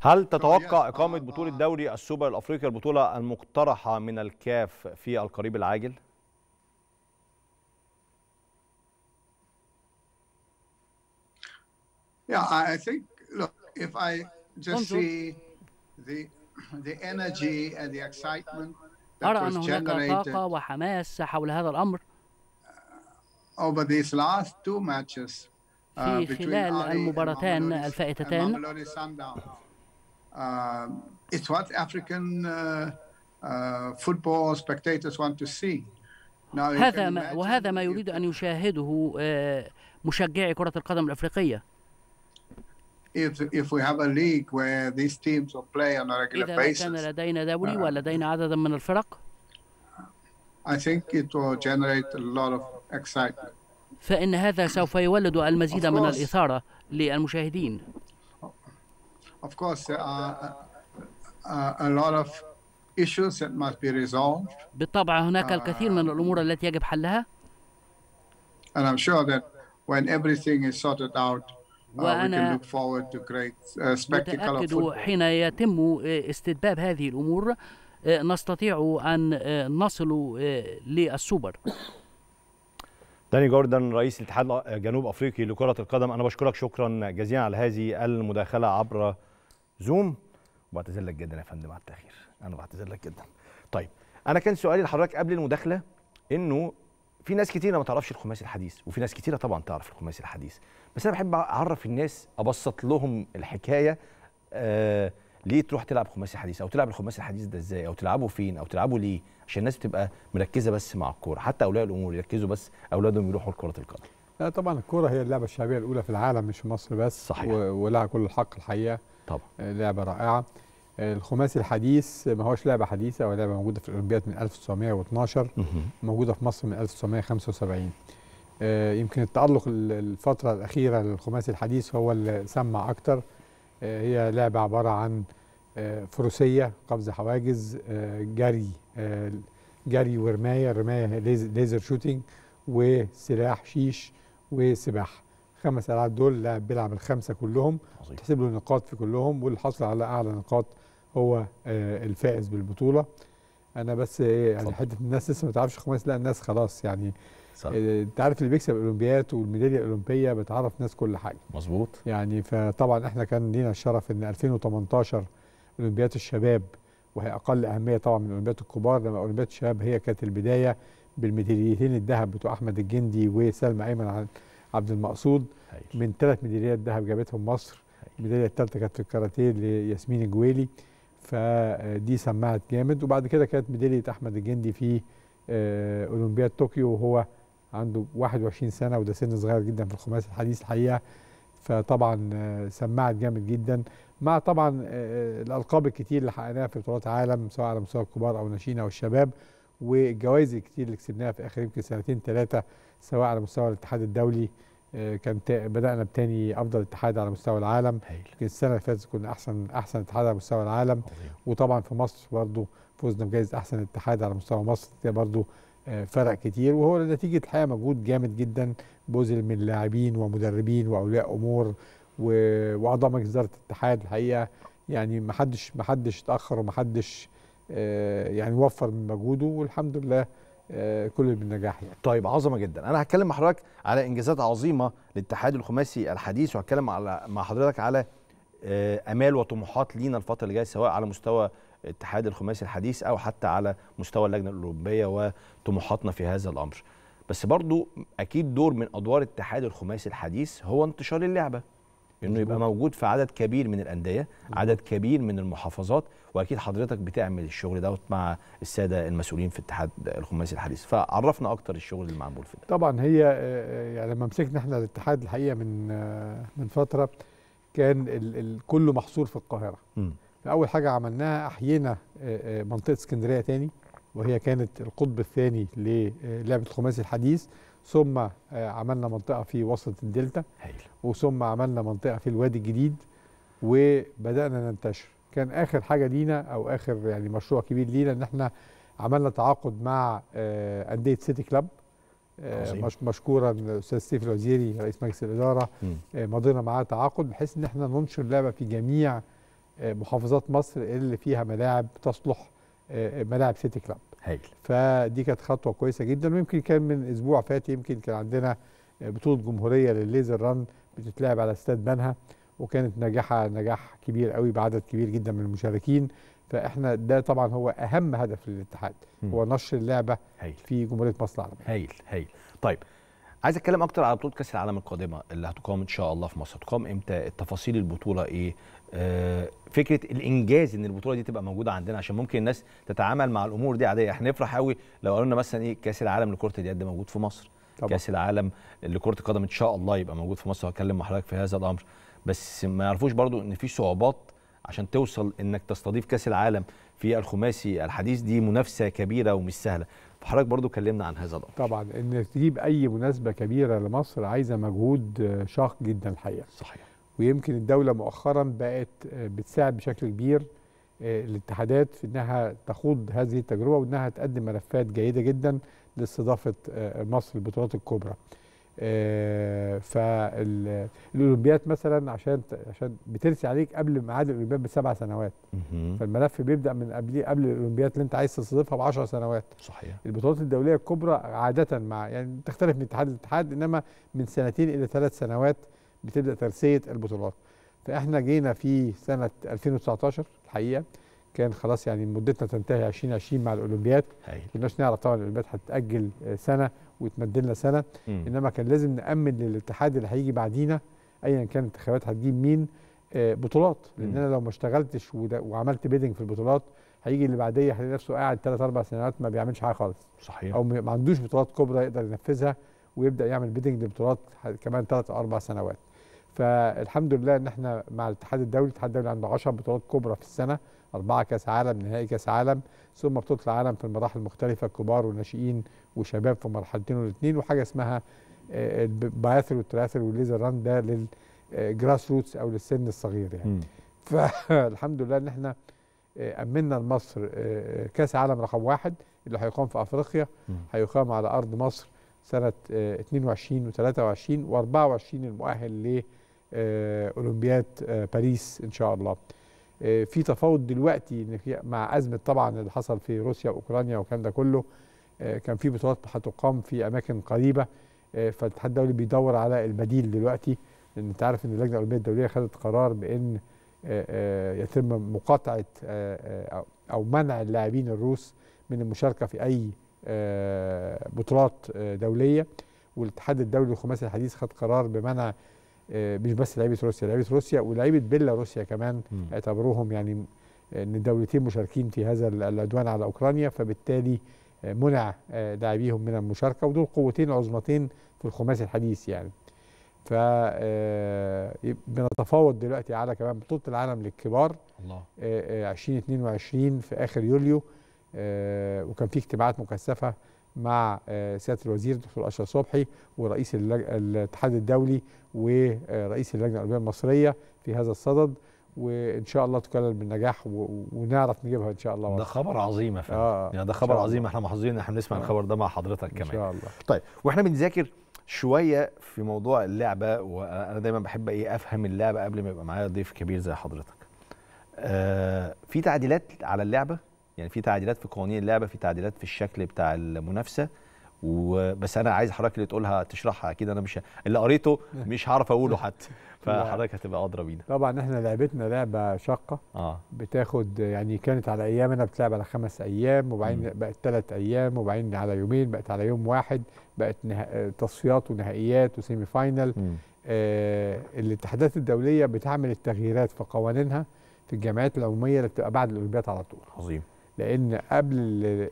هل تتوقع إقامة بطولة دوري السوبر الأفريقي البطولة المقترحة من الكاف في القريب العاجل؟ Yeah, I think if I just see the the energy and the excitement that was generated طاقة وحماس over these last two matches في خلال المباراتان الفائتتان it's what African uh, uh, football spectators want to see. هذا ما وهذا ما يريد أن يشاهده مشجعي كرة القدم الأفريقية. if if we have a league where these teams will play on a regular basis. uh, I think it will generate a lot of excitement. فإن هذا سوف يولد المزيد من الإثارة للمشاهدين. Of course, there are a, uh, a lot of issues that must be resolved. بالطبع هناك uh, الكثير من الأمور التي يجب حلها. And I'm sure that when everything is sorted out, Uh, وأنا uh, متأكد حين يتم uh, استتباب هذه الأمور نستطيع أن نصل للسوبر داني جوردن رئيس الاتحاد جنوب افريقي لكره القدم انا بشكرك شكرا جزيلا على هذه المداخله عبر زوم وبعتذر لك جدا يا فندم على التاخير انا بعتذر لك جدا طيب انا كان سؤالي لحضرتك قبل المداخله انه في ناس كتيره ما تعرفش الخماسي الحديث وفي ناس كتيره طبعا تعرف الخماسي الحديث بس انا بحب اعرف الناس ابسط لهم الحكايه آه ليه تروح تلعب خماسي حديث او تلعب الخماسي الحديث ده ازاي او تلعبه فين او تلعبه ليه عشان الناس بتبقى مركزه بس مع الكوره حتى اولياء الامور يركزوا بس اولادهم يروحوا لكره القدم لا طبعا الكوره هي اللعبه الشعبيه الاولى في العالم مش في مصر بس صحيح ولها كل الحق الحقيقه طبعا آه، لعبه رائعه آه، الخماسي الحديث ما هوش لعبه حديثه هو لعبه موجوده في الاولمبياد من 1912 موجوده في مصر من 1975 آه، يمكن التألق الفترة الأخيرة للخماسي الحديث هو اللي سمع أكتر آه، هي لعبة عبارة عن آه، فروسية قفز حواجز جري جري ورماية رماية ليزر شوتينج وسلاح شيش وسباحة خمس ألعاب دول لاعب بيلعب الخمسة كلهم تحسب له نقاط في كلهم واللي حصل على أعلى نقاط هو الفائز بالبطولة أنا بس يعني حتة الناس لسه ما تعرفش خماسي لا الناس خلاص يعني آه، انت عارف اللي بيكسب الاولمبيات والميداليه الاولمبيه بتعرف ناس كل حاجه مظبوط يعني فطبعا احنا كان لينا الشرف ان 2018 اولمبيات الشباب وهي اقل اهميه طبعا من اولمبيات الكبار لما اولمبيات الشباب هي كانت البدايه بالميداليتين الذهب بتوع احمد الجندي وسلمى ايمن عبد المقصود من ثلاث ميداليات ذهب جابتهم مصر الميداليه الثالثه كانت في الكاراتيه لياسمين الجويلي فدي آه، سمعت جامد وبعد كده كانت ميداليه احمد الجندي في آه، اولمبياد طوكيو وهو عنده 21 سنه وده سن صغير جدا في الخماس الحديث الحقيقه فطبعا آه، سمعت جامد جدا مع طبعا آه، آه، الالقاب الكتير اللي حققناها في بطولات عالم سواء على مستوى الكبار او الناشئين او الشباب والجوائز الكتير اللي كسبناها في اخر يمكن سنتين ثلاثه سواء على مستوى الاتحاد الدولي كان بدانا بتاني افضل اتحاد على مستوى العالم يمكن السنه اللي فاتت كنا احسن احسن اتحاد على مستوى العالم وطبعا في مصر برضه فوزنا بجائزه احسن اتحاد على مستوى مصر ده برضه فرق كتير وهو نتيجه الحقيقه مجهود جامد جدا بوزل من لاعبين ومدربين واولياء امور واعضاء مجلس اداره الاتحاد الحقيقه يعني ما حدش ما حدش اتاخر وما حدش آه، يعني وفر من مجهوده والحمد لله آه، كل بالنجاح يعني. طيب عظمه جدا انا هتكلم مع حضرتك على انجازات عظيمه للاتحاد الخماسي الحديث وهتكلم على مع حضرتك على آه، امال وطموحات لينا الفتره اللي جايه سواء على مستوى اتحاد الخماسي الحديث او حتى على مستوى اللجنه الاولمبيه وطموحاتنا في هذا الامر بس برضو اكيد دور من ادوار اتحاد الخماسي الحديث هو انتشار اللعبه انه يبقى موجود في عدد كبير من الانديه عدد كبير من المحافظات واكيد حضرتك بتعمل الشغل دوت مع الساده المسؤولين في اتحاد الخماسي الحديث فعرفنا اكتر الشغل المعمول في ده طبعا هي آه، آه، يعني لما مسكنا احنا الاتحاد الحقيقه من آه، من فتره كان كله محصور في القاهره م. فاول حاجه عملناها احيينا آه، آه، منطقه اسكندريه تاني وهي كانت القطب الثاني للعبه الخماسي الحديث ثم آه، عملنا منطقه في وسط الدلتا وثم عملنا منطقه في الوادي الجديد وبدانا ننتشر كان اخر حاجه لينا او اخر يعني مشروع كبير لينا ان احنا عملنا تعاقد مع انديه سيتي كلاب مش مشكورا الاستاذ سيف الوزيري رئيس مجلس الاداره مضينا معاه تعاقد بحيث ان احنا ننشر اللعبه في جميع آه، محافظات مصر اللي فيها ملاعب تصلح آه، ملاعب سيتي كلاب هايل فدي كانت خطوه كويسه جدا ويمكن كان من اسبوع فات يمكن كان عندنا آه، بطوله جمهوريه للليزر ران بتتلعب على استاد بنها وكانت نجاحها نجاح كبير قوي بعدد كبير جدا من المشاركين فاحنا ده طبعا هو اهم هدف للاتحاد هو نشر اللعبه هيل. في جمهوريه مصر العربيه هايل هايل طيب عايز اتكلم اكتر على بطوله كاس العالم القادمه اللي هتقام ان شاء الله في مصر هتقام امتى التفاصيل البطوله ايه فكره الانجاز ان البطوله دي تبقى موجوده عندنا عشان ممكن الناس تتعامل مع الامور دي عاديه احنا نفرح قوي لو قالوا لنا مثلا ايه كاس العالم لكره اليد موجود في مصر طبعا. كاس العالم لكره القدم ان شاء الله يبقى موجود في مصر وهتكلم مع حضرتك في هذا الامر بس ما يعرفوش برضو ان في صعوبات عشان توصل انك تستضيف كاس العالم في الخماسي الحديث دي منافسه كبيره ومش سهله فحضرتك برضو كلمنا عن هذا الامر طبعا ان تجيب اي مناسبه كبيره لمصر عايزه مجهود آه، شاق جدا الحقيقه صحيح ويمكن الدولة مؤخرا بقت آه، بتساعد بشكل كبير آه، الاتحادات في انها تخوض هذه التجربه وانها تقدم ملفات جيده جدا لاستضافه آه، مصر البطولات الكبرى. فالاولمبياد مثلا عشان عشان بترسي عليك قبل ميعاد الاولمبياد بسبع سنوات. فالملف بيبدا من قبل قبل الاولمبياد اللي انت عايز تستضيفها ب 10 سنوات. صحيح. البطولات الدوليه الكبرى عاده مع يعني تختلف من اتحاد لاتحاد انما من سنتين الى ثلاث سنوات بتبدا ترسيه البطولات فاحنا جينا في سنه 2019 الحقيقه كان خلاص يعني مدتنا تنتهي 2020 مع الاولمبياد ما كناش نعرف طبعا الاولمبياد هتتاجل سنه وتمدد لنا سنه م. انما كان لازم نامن للاتحاد اللي هيجي بعدينا ايا كان الانتخابات هتجيب مين آه، بطولات لان انا لو ما اشتغلتش وعملت بيدنج في البطولات هيجي اللي بعديه هيلاقي نفسه قاعد ثلاث اربع سنوات ما بيعملش حاجه خالص صحيح او ما عندوش بطولات كبرى يقدر ينفذها ويبدا يعمل بيدنج لبطولات كمان ثلاث اربع سنوات فالحمد لله ان احنا مع الاتحاد الدولي، الاتحاد الدولي عنده 10 بطولات كبرى في السنه، أربعة كأس عالم، نهائي كأس عالم، ثم بطولة العالم في المراحل المختلفة كبار وناشئين وشباب في مرحلتين والاثنين وحاجة اسمها الباياثل والتراثل والليزر ران ده للجراس آه، روتس أو للسن الصغير يعني. م. فالحمد لله ان احنا آه، امنا لمصر آه، كاس عالم رقم واحد اللي هيقام في افريقيا هيقام على ارض مصر سنه 22 و23 و24 المؤهل ليه آه، اولمبياد آه، باريس ان شاء الله آه، في تفاوض دلوقتي مع ازمه طبعا اللي حصل في روسيا واوكرانيا والكلام ده كله كان في بطولات هتقام في اماكن قريبه فالاتحاد الدولي بيدور على البديل دلوقتي لان انت عارف ان اللجنه الاولمبيه الدوليه خدت قرار بان يتم مقاطعه او منع اللاعبين الروس من المشاركه في اي بطولات دوليه والاتحاد الدولي الخماسي الحديث خد قرار بمنع آه، مش بس لعيبه روسيا لعيبه روسيا ولعيبه بيلاروسيا كمان اعتبروهم يعني آه، ان الدولتين مشاركين في هذا العدوان على اوكرانيا فبالتالي آه، منع لاعبيهم من المشاركه ودول قوتين عظمتين في الخماس الحديث يعني ف بنتفاوض دلوقتي على كمان بطوله العالم للكبار الله 2022 في اخر يوليو وكان في اجتماعات مكثفه مع سياده الوزير الدكتور اشرف صبحي ورئيس الاتحاد الدولي ورئيس اللجنه الاولمبيه المصريه في هذا الصدد وان شاء الله تكلل بالنجاح ونعرف نجيبها ان شاء الله ده خبر عظيم يا فندم آه يعني ده خبر عظيم احنا محظوظين ان احنا نسمع آه الخبر ده مع حضرتك كمان ان شاء الله طيب واحنا بنذاكر شويه في موضوع اللعبه وانا دايما بحب ايه افهم اللعبه قبل ما يبقى معايا ضيف كبير زي حضرتك آه في تعديلات على اللعبه يعني في تعديلات في قوانين اللعبه في تعديلات في الشكل بتاع المنافسه وبس انا عايز حضرتك اللي تقولها تشرحها اكيد انا مش اللي قريته مش هعرف اقوله حتى فحضرتك هتبقى ادرى بينا طبعا احنا لعبتنا لعبه شاقه آه. بتاخد يعني كانت على ايام انا بتلعب على خمس ايام وبعدين بقت ثلاث ايام وبعدين على يومين بقت على يوم واحد بقت نها... تصفيات ونهائيات وسيمي فاينل آه الاتحادات الدوليه بتعمل التغييرات في قوانينها في الجامعات العموميه اللي بتبقى بعد الاولمبيات على طول عظيم لان قبل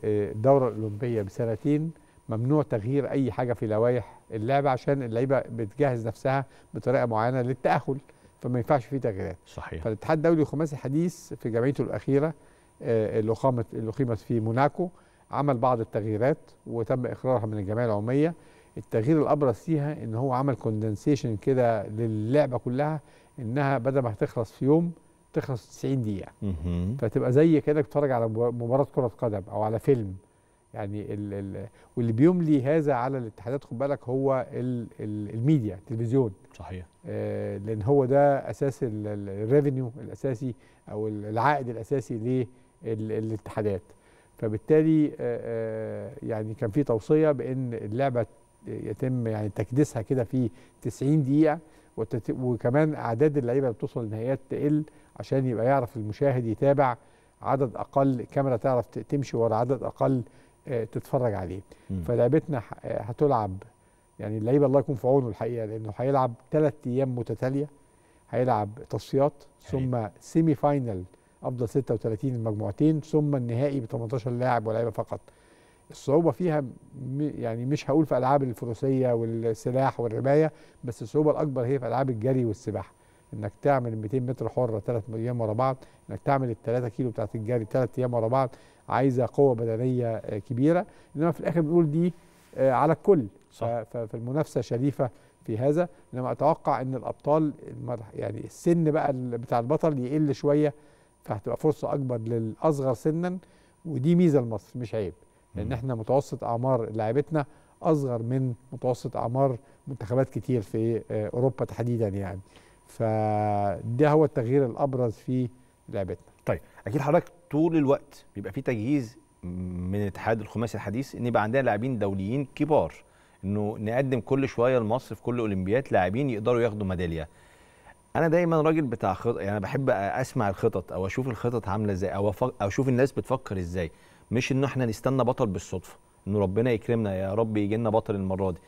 آه، الدوره الاولمبيه بسنتين ممنوع تغيير اي حاجه في لوائح اللعبه عشان اللعيبه بتجهز نفسها بطريقه معينه للتاهل فما ينفعش في تغييرات صحيح فالاتحاد الدولي الخماسي الحديث في جمعيته الاخيره آه، اللي قامت اللي اقيمت في موناكو عمل بعض التغييرات وتم اقرارها من الجمعيه العموميه التغيير الابرز فيها ان هو عمل كوندنسيشن كده للعبه كلها انها بدل ما هتخلص في يوم تخلص 90 دقيقه فتبقى زي كانك بتتفرج على مباراه كره قدم او على فيلم يعني الـ الـ واللي بيملي هذا على الاتحادات خد بالك هو الـ الـ الميديا التلفزيون صحيح آه لان هو ده اساس الريفينيو الاساسي او العائد الاساسي للاتحادات فبالتالي آه،, آه يعني كان في توصيه بان اللعبه يتم يعني تكديسها كده في 90 دقيقه وكمان اعداد اللعيبه اللي بتوصل للنهائيات تقل عشان يبقى يعرف المشاهد يتابع عدد اقل كاميرا تعرف تمشي ورا عدد اقل تتفرج عليه فلعبتنا آه، هتلعب يعني اللعيب الله يكون في عونه الحقيقه لانه هيلعب ثلاث ايام متتاليه هيلعب تصفيات ثم سيمي فاينل افضل 36 المجموعتين ثم النهائي ب 18 لاعب ولاعيبه فقط الصعوبه فيها يعني مش هقول في العاب الفروسيه والسلاح والرمايه بس الصعوبه الاكبر هي في العاب الجري والسباحه انك تعمل 200 متر حره ثلاث ايام ورا بعض انك تعمل ال 3 كيلو بتاعت الجري ثلاث ايام ورا بعض عايزه قوه بدنيه آه، كبيره انما في الاخر بنقول دي آه، على الكل صح. فالمنافسه شريفه في هذا انما اتوقع ان الابطال يعني السن بقى بتاع البطل يقل شويه فهتبقى فرصه اكبر للاصغر سنا ودي ميزه لمصر مش عيب لان احنا متوسط اعمار لاعبتنا اصغر من متوسط اعمار منتخبات كتير في آه، اوروبا تحديدا يعني فده هو التغيير الابرز في لعبتنا طيب اكيد حضرتك طول الوقت بيبقى في تجهيز من الاتحاد الخماسي الحديث ان يبقى عندنا لاعبين دوليين كبار انه نقدم كل شويه لمصر في كل اولمبيات لاعبين يقدروا ياخدوا ميداليه انا دايما راجل بتاع خطط يعني بحب اسمع الخطط او اشوف الخطط عامله ازاي او أفق... او اشوف الناس بتفكر ازاي مش ان احنا نستنى بطل بالصدفه انه ربنا يكرمنا يا رب يجي لنا بطل المره دي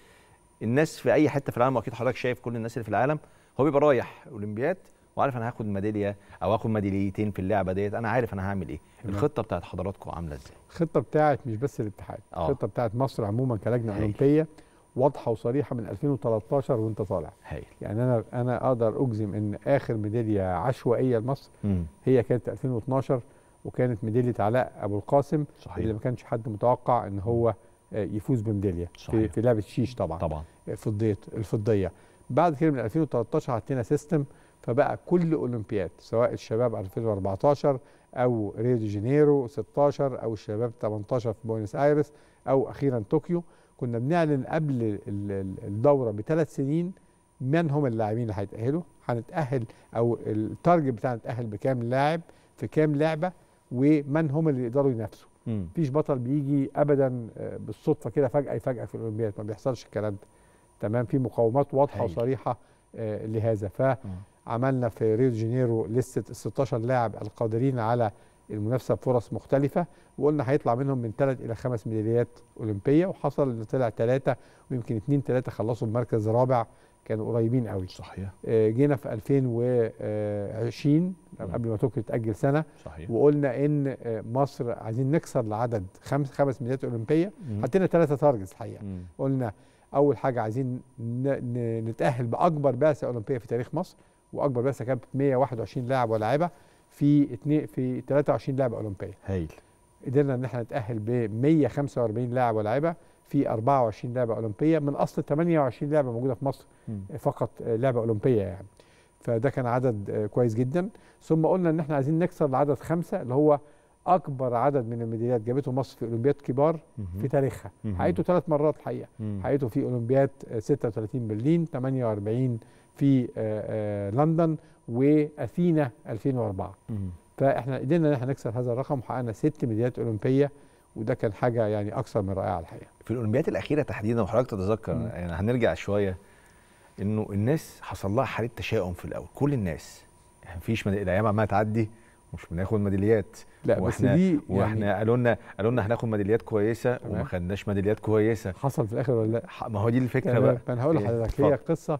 الناس في اي حته في العالم واكيد حضرتك شايف كل الناس اللي في العالم هو بيبقى رايح اولمبيات وعارف انا هاخد ميداليه او هاخد ميداليتين في اللعبه ديت انا عارف انا هعمل ايه الخطه بتاعت حضراتكم عامله ازاي الخطه بتاعت مش بس الاتحاد أوه. الخطه بتاعت مصر عموما كلجنه اولمبيه واضحه وصريحه من 2013 وانت طالع هي. يعني انا انا اقدر اجزم ان اخر ميداليه عشوائيه لمصر هي كانت 2012 وكانت ميداليه علاء ابو القاسم صحيح. اللي ما كانش حد متوقع ان هو آه، يفوز بميداليه في, في لعبه شيش طبعا طبعا آه، فضيه الفضيه بعد كده من 2013 عدينا سيستم فبقى كل اولمبياد سواء الشباب 2014 او ريو دي جانيرو 16 او الشباب 18 في بوينس ايرس او اخيرا طوكيو كنا بنعلن قبل الدوره بثلاث سنين من هم اللاعبين اللي هيتاهلوا هنتاهل او التارجت بتاعنا نتاهل بكام لاعب في كام لعبه ومن هم اللي يقدروا ينافسوا مفيش بطل بيجي ابدا آه، بالصدفه كده فجاه يفاجئك في الاولمبياد ما بيحصلش الكلام ده تمام في مقاومات واضحه حقيقي. وصريحه آه، لهذا ف عملنا في ريو جانيرو لسه 16 لاعب القادرين على المنافسه بفرص مختلفه وقلنا هيطلع منهم من 3 الى 5 ميداليات اولمبيه وحصل ان طلع 3 ويمكن 2 3 خلصوا بمركز رابع كانوا قريبين قوي صحيح آه، جينا في 2020 آه، قبل ما طوكيو تتاجل سنه صحيح وقلنا ان آه، مصر عايزين نكسر العدد خمس خمس ميداليات اولمبيه حطينا ثلاثه تارجتس الحقيقه مم. قلنا اول حاجه عايزين نتاهل باكبر بعثه اولمبيه في تاريخ مصر واكبر بعثه كانت 121 لاعب ولاعبه في اتنين في 23 لعبه اولمبيه هايل قدرنا ان احنا نتاهل ب 145 لاعب ولاعبه في 24 لعبه اولمبيه من اصل 28 لعبه موجوده في مصر فقط لعبه اولمبيه يعني فده كان عدد آه، كويس جدا ثم قلنا ان احنا عايزين نكسر لعدد خمسه اللي هو اكبر عدد من الميداليات جابته مصر في اولمبياد كبار في تاريخها حقيقته ثلاث مرات الحقيقه حقيقته في اولمبياد 36 آه، برلين 48 في آه، آه، لندن واثينا 2004 فاحنا قدرنا ان احنا نكسر هذا الرقم وحققنا ست ميداليات اولمبيه وده كان حاجه يعني اكثر من رائعه الحقيقه. في الاولمبيات الاخيره تحديدا وحضرتك تتذكر يعني هنرجع شويه انه الناس حصل لها حاله تشاؤم في الاول كل الناس يعني مفيش مد... الايام عماله تعدي مش بناخد ميداليات لا واحنا بس دي واحنا يعني قالوا لنا قالوا لنا هناخد ميداليات كويسه وما خدناش ميداليات كويسه حصل في الاخر ولا لا؟ ما هو دي الفكره بقى انا هقول لحضرتك هي قصه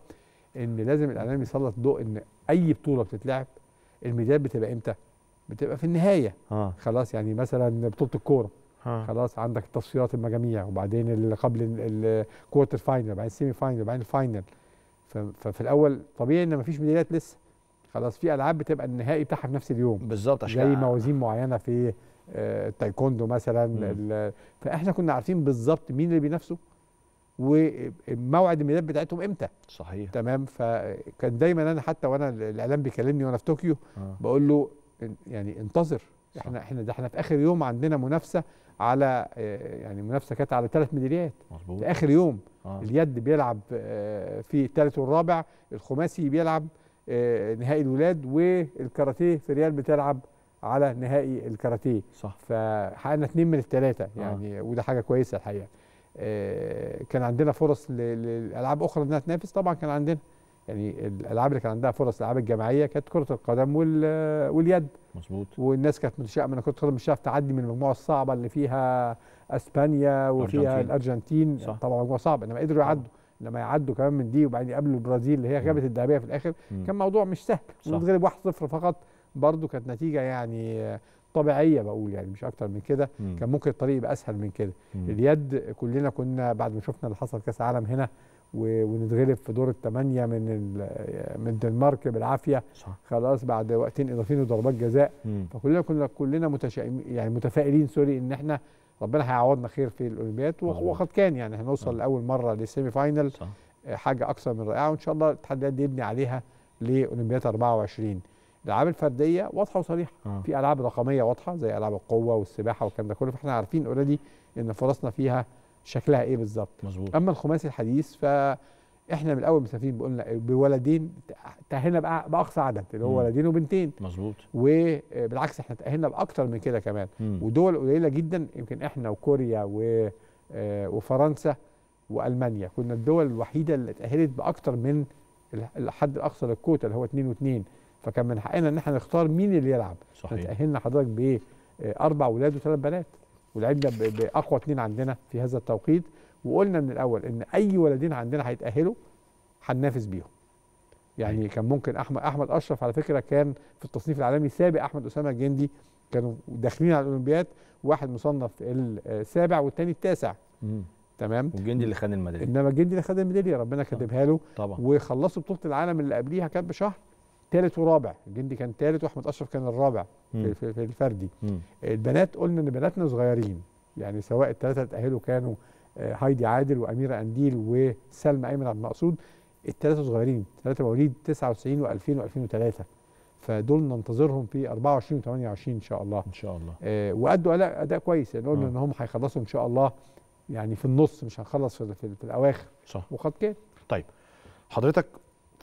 ان لازم الاعلام يسلط ضوء ان اي بطوله بتتلعب الميداليات بتبقى امتى؟ بتبقى في النهايه آه. خلاص يعني مثلا بطوله الكوره آه. خلاص عندك تصفيات المجاميع وبعدين اللي قبل الكوارتر فاينل وبعدين السيمي فاينل وبعدين الفاينل ففي الاول طبيعي ان مفيش ميداليات لسه خلاص في العاب بتبقى النهائي بتاعها في نفس اليوم بالظبط عشان زي موازين معينه في آه، التايكوندو مثلا فاحنا كنا عارفين بالظبط مين اللي بينافسه وموعد الميلاد بتاعتهم امتى صحيح تمام فكان دايما انا حتى وانا الاعلام بيكلمني وانا في طوكيو آه. بقول له يعني انتظر صح. احنا احنا ده احنا في اخر يوم عندنا منافسه على آه، يعني منافسه كانت على ثلاث ميداليات مظبوط اخر يوم آه. اليد بيلعب آه، في الثالث والرابع الخماسي بيلعب آه، نهائي الولاد والكاراتيه في ريال بتلعب على نهائي الكاراتيه صح فحققنا اثنين من الثلاثه يعني آه. وده حاجه كويسه الحقيقه آه، كان عندنا فرص لالعاب اخرى انها تنافس طبعا كان عندنا يعني الالعاب اللي كان عندها فرص الالعاب الجماعيه كانت كره القدم واليد مظبوط والناس كانت متشائمه من كره القدم مش هتعرف تعدي من المجموعه الصعبه اللي فيها اسبانيا وفيها أرجنتين. الارجنتين صح. طبعا مجموعه صعبه انما قدروا يعدوا لما يعدوا كمان من دي وبعدين يقابلوا البرازيل اللي هي غابت الذهبيه في الاخر م. كان موضوع مش سهل ونتغلب 1-0 فقط برضه كانت نتيجه يعني طبيعيه بقول يعني مش اكتر من كده كان ممكن الطريق يبقى اسهل من كده اليد كلنا كنا بعد ما شفنا اللي حصل كاس عالم هنا ونتغلب في دور الثمانيه من من الدنمارك بالعافيه صح. خلاص بعد وقتين اضافيين وضربات جزاء مم. فكلنا كنا كلنا متشائمين يعني متفائلين سوري ان احنا ربنا هيعوضنا خير في الاولمبياد وقد كان يعني هنوصل مم. لاول مره للسيمي فاينل صح. حاجه اكثر من رائعه وان شاء الله التحديات اليد يبني عليها لاولمبياد 24 الالعاب الفرديه واضحه وصريحه آه. في العاب رقميه واضحه زي العاب القوه والسباحه والكلام ده كله فاحنا عارفين اوريدي ان فرصنا فيها شكلها ايه بالظبط اما الخماسي الحديث فاحنا من الاول مسافرين بقولنا بولدين تاهلنا باقصى عدد اللي هو ولدين وبنتين مظبوط وبالعكس احنا تاهلنا باكتر من كده كمان مم. ودول قليله جدا يمكن احنا وكوريا و آه، وفرنسا والمانيا كنا الدول الوحيده اللي تاهلت باكتر من الحد الاقصى للكوتا اللي هو 2 و2 فكان من حقنا ان احنا نختار مين اللي يلعب صحيح تاهلنا حضرتك بايه آه، اربع اولاد وثلاث بنات ولعبنا باقوى اثنين عندنا في هذا التوقيت وقلنا من الاول ان اي ولدين عندنا هيتاهلوا هننافس بيهم يعني كان ممكن احمد احمد اشرف على فكره كان في التصنيف العالمي سابق احمد اسامه الجندي كانوا داخلين على الاولمبياد واحد مصنف السابع والثاني التاسع مم. تمام والجندي اللي خد الميداليه انما الجندي اللي خد الميداليه ربنا كاتبها له طبعا وخلصوا بطوله العالم اللي قبليها كانت بشهر ثالث ورابع الجندي كان ثالث واحمد اشرف كان الرابع في, في, في الفردي مم. البنات قلنا ان بناتنا صغيرين يعني سواء الثلاثه اتاهلوا كانوا آه، هايدي عادل واميره انديل وسلمى ايمن عبد المقصود الثلاثه صغيرين ثلاثه مواليد 99 و2000 و2003 فدول ننتظرهم في 24 و28 ان شاء الله ان شاء الله آه وادوا اداء كويس يعني قلنا ان هم هيخلصوا ان شاء الله يعني في النص مش هنخلص في, في, في الاواخر صح وقد كان طيب حضرتك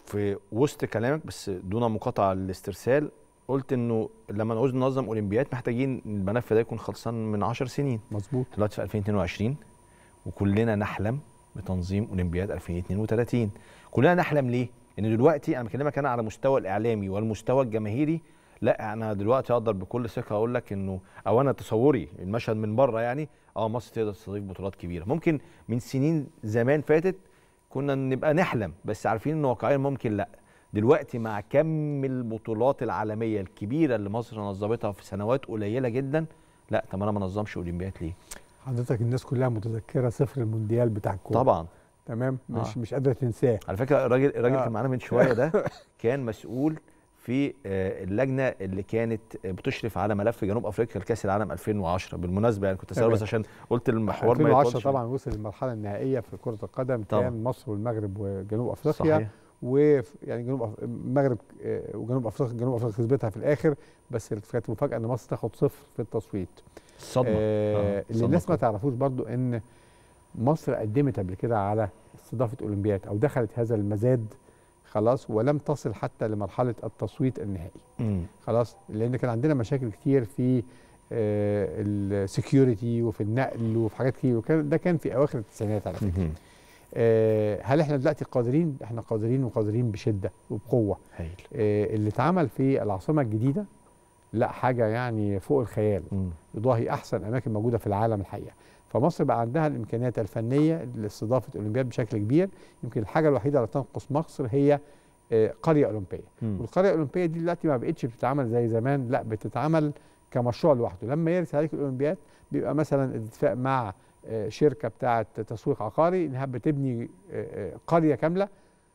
في وسط كلامك بس دون مقاطعه الاسترسال قلت انه لما نعوز ننظم اولمبياد محتاجين الملف ده يكون خلصان من 10 سنين مظبوط دلوقتي في 2022 وكلنا نحلم بتنظيم اولمبياد 2032 كلنا نحلم ليه ان دلوقتي انا بكلمك انا على مستوى الاعلامي والمستوى الجماهيري لا انا دلوقتي اقدر بكل ثقه اقول لك انه او انا تصوري المشهد من بره يعني اه مصر تقدر تستضيف بطولات كبيره ممكن من سنين زمان فاتت كنا نبقى نحلم بس عارفين ان واقعيا ممكن لا دلوقتي مع كم البطولات العالميه الكبيره اللي مصر نظمتها في سنوات قليله جدا لا طب انا ما نظمش اولمبياد ليه حضرتك الناس كلها متذكره صفر المونديال بتاع الكوره طبعا تمام مش آه. مش قادره تنساه على فكره الراجل الراجل آه. كان معانا من شويه ده كان مسؤول في آه، اللجنه اللي كانت بتشرف على ملف جنوب افريقيا لكاس العالم 2010 بالمناسبه يعني كنت اسال بس عشان قلت المحور 2010 طبعا وصل للمرحله النهائيه في كره القدم طبعا. كان مصر والمغرب وجنوب افريقيا صحيح. ويعني جنوب المغرب آه، وجنوب افريقيا جنوب افريقيا كسبتها في الاخر بس كانت مفاجاه ان مصر تاخد صفر في التصويت صدمه آه, آه، اللي الناس ما تعرفوش برضو ان مصر قدمت قبل كده على استضافه اولمبياد او دخلت هذا المزاد خلاص ولم تصل حتى لمرحله التصويت النهائي خلاص لان كان عندنا مشاكل كتير في آه، السكيورتي وفي النقل وفي حاجات كتير وكان ده كان في اواخر التسعينات على فكره آه، هل احنا دلوقتي قادرين احنا قادرين وقادرين بشده وبقوه آه اللي اتعمل في العاصمه الجديده لا حاجه يعني فوق الخيال يضاهي احسن اماكن موجوده في العالم الحقيقه فمصر بقى عندها الامكانيات الفنيه لاستضافه الاولمبياد بشكل كبير يمكن الحاجه الوحيده اللي تنقص مصر هي آه، قريه اولمبيه م. والقريه الاولمبيه دي دلوقتي ما بقتش بتتعمل زي زمان لا بتتعمل كمشروع لوحده لما يرس عليك الاولمبياد بيبقى مثلا اتفاق مع آه، شركه بتاعه تسويق عقاري انها بتبني آه، قريه كامله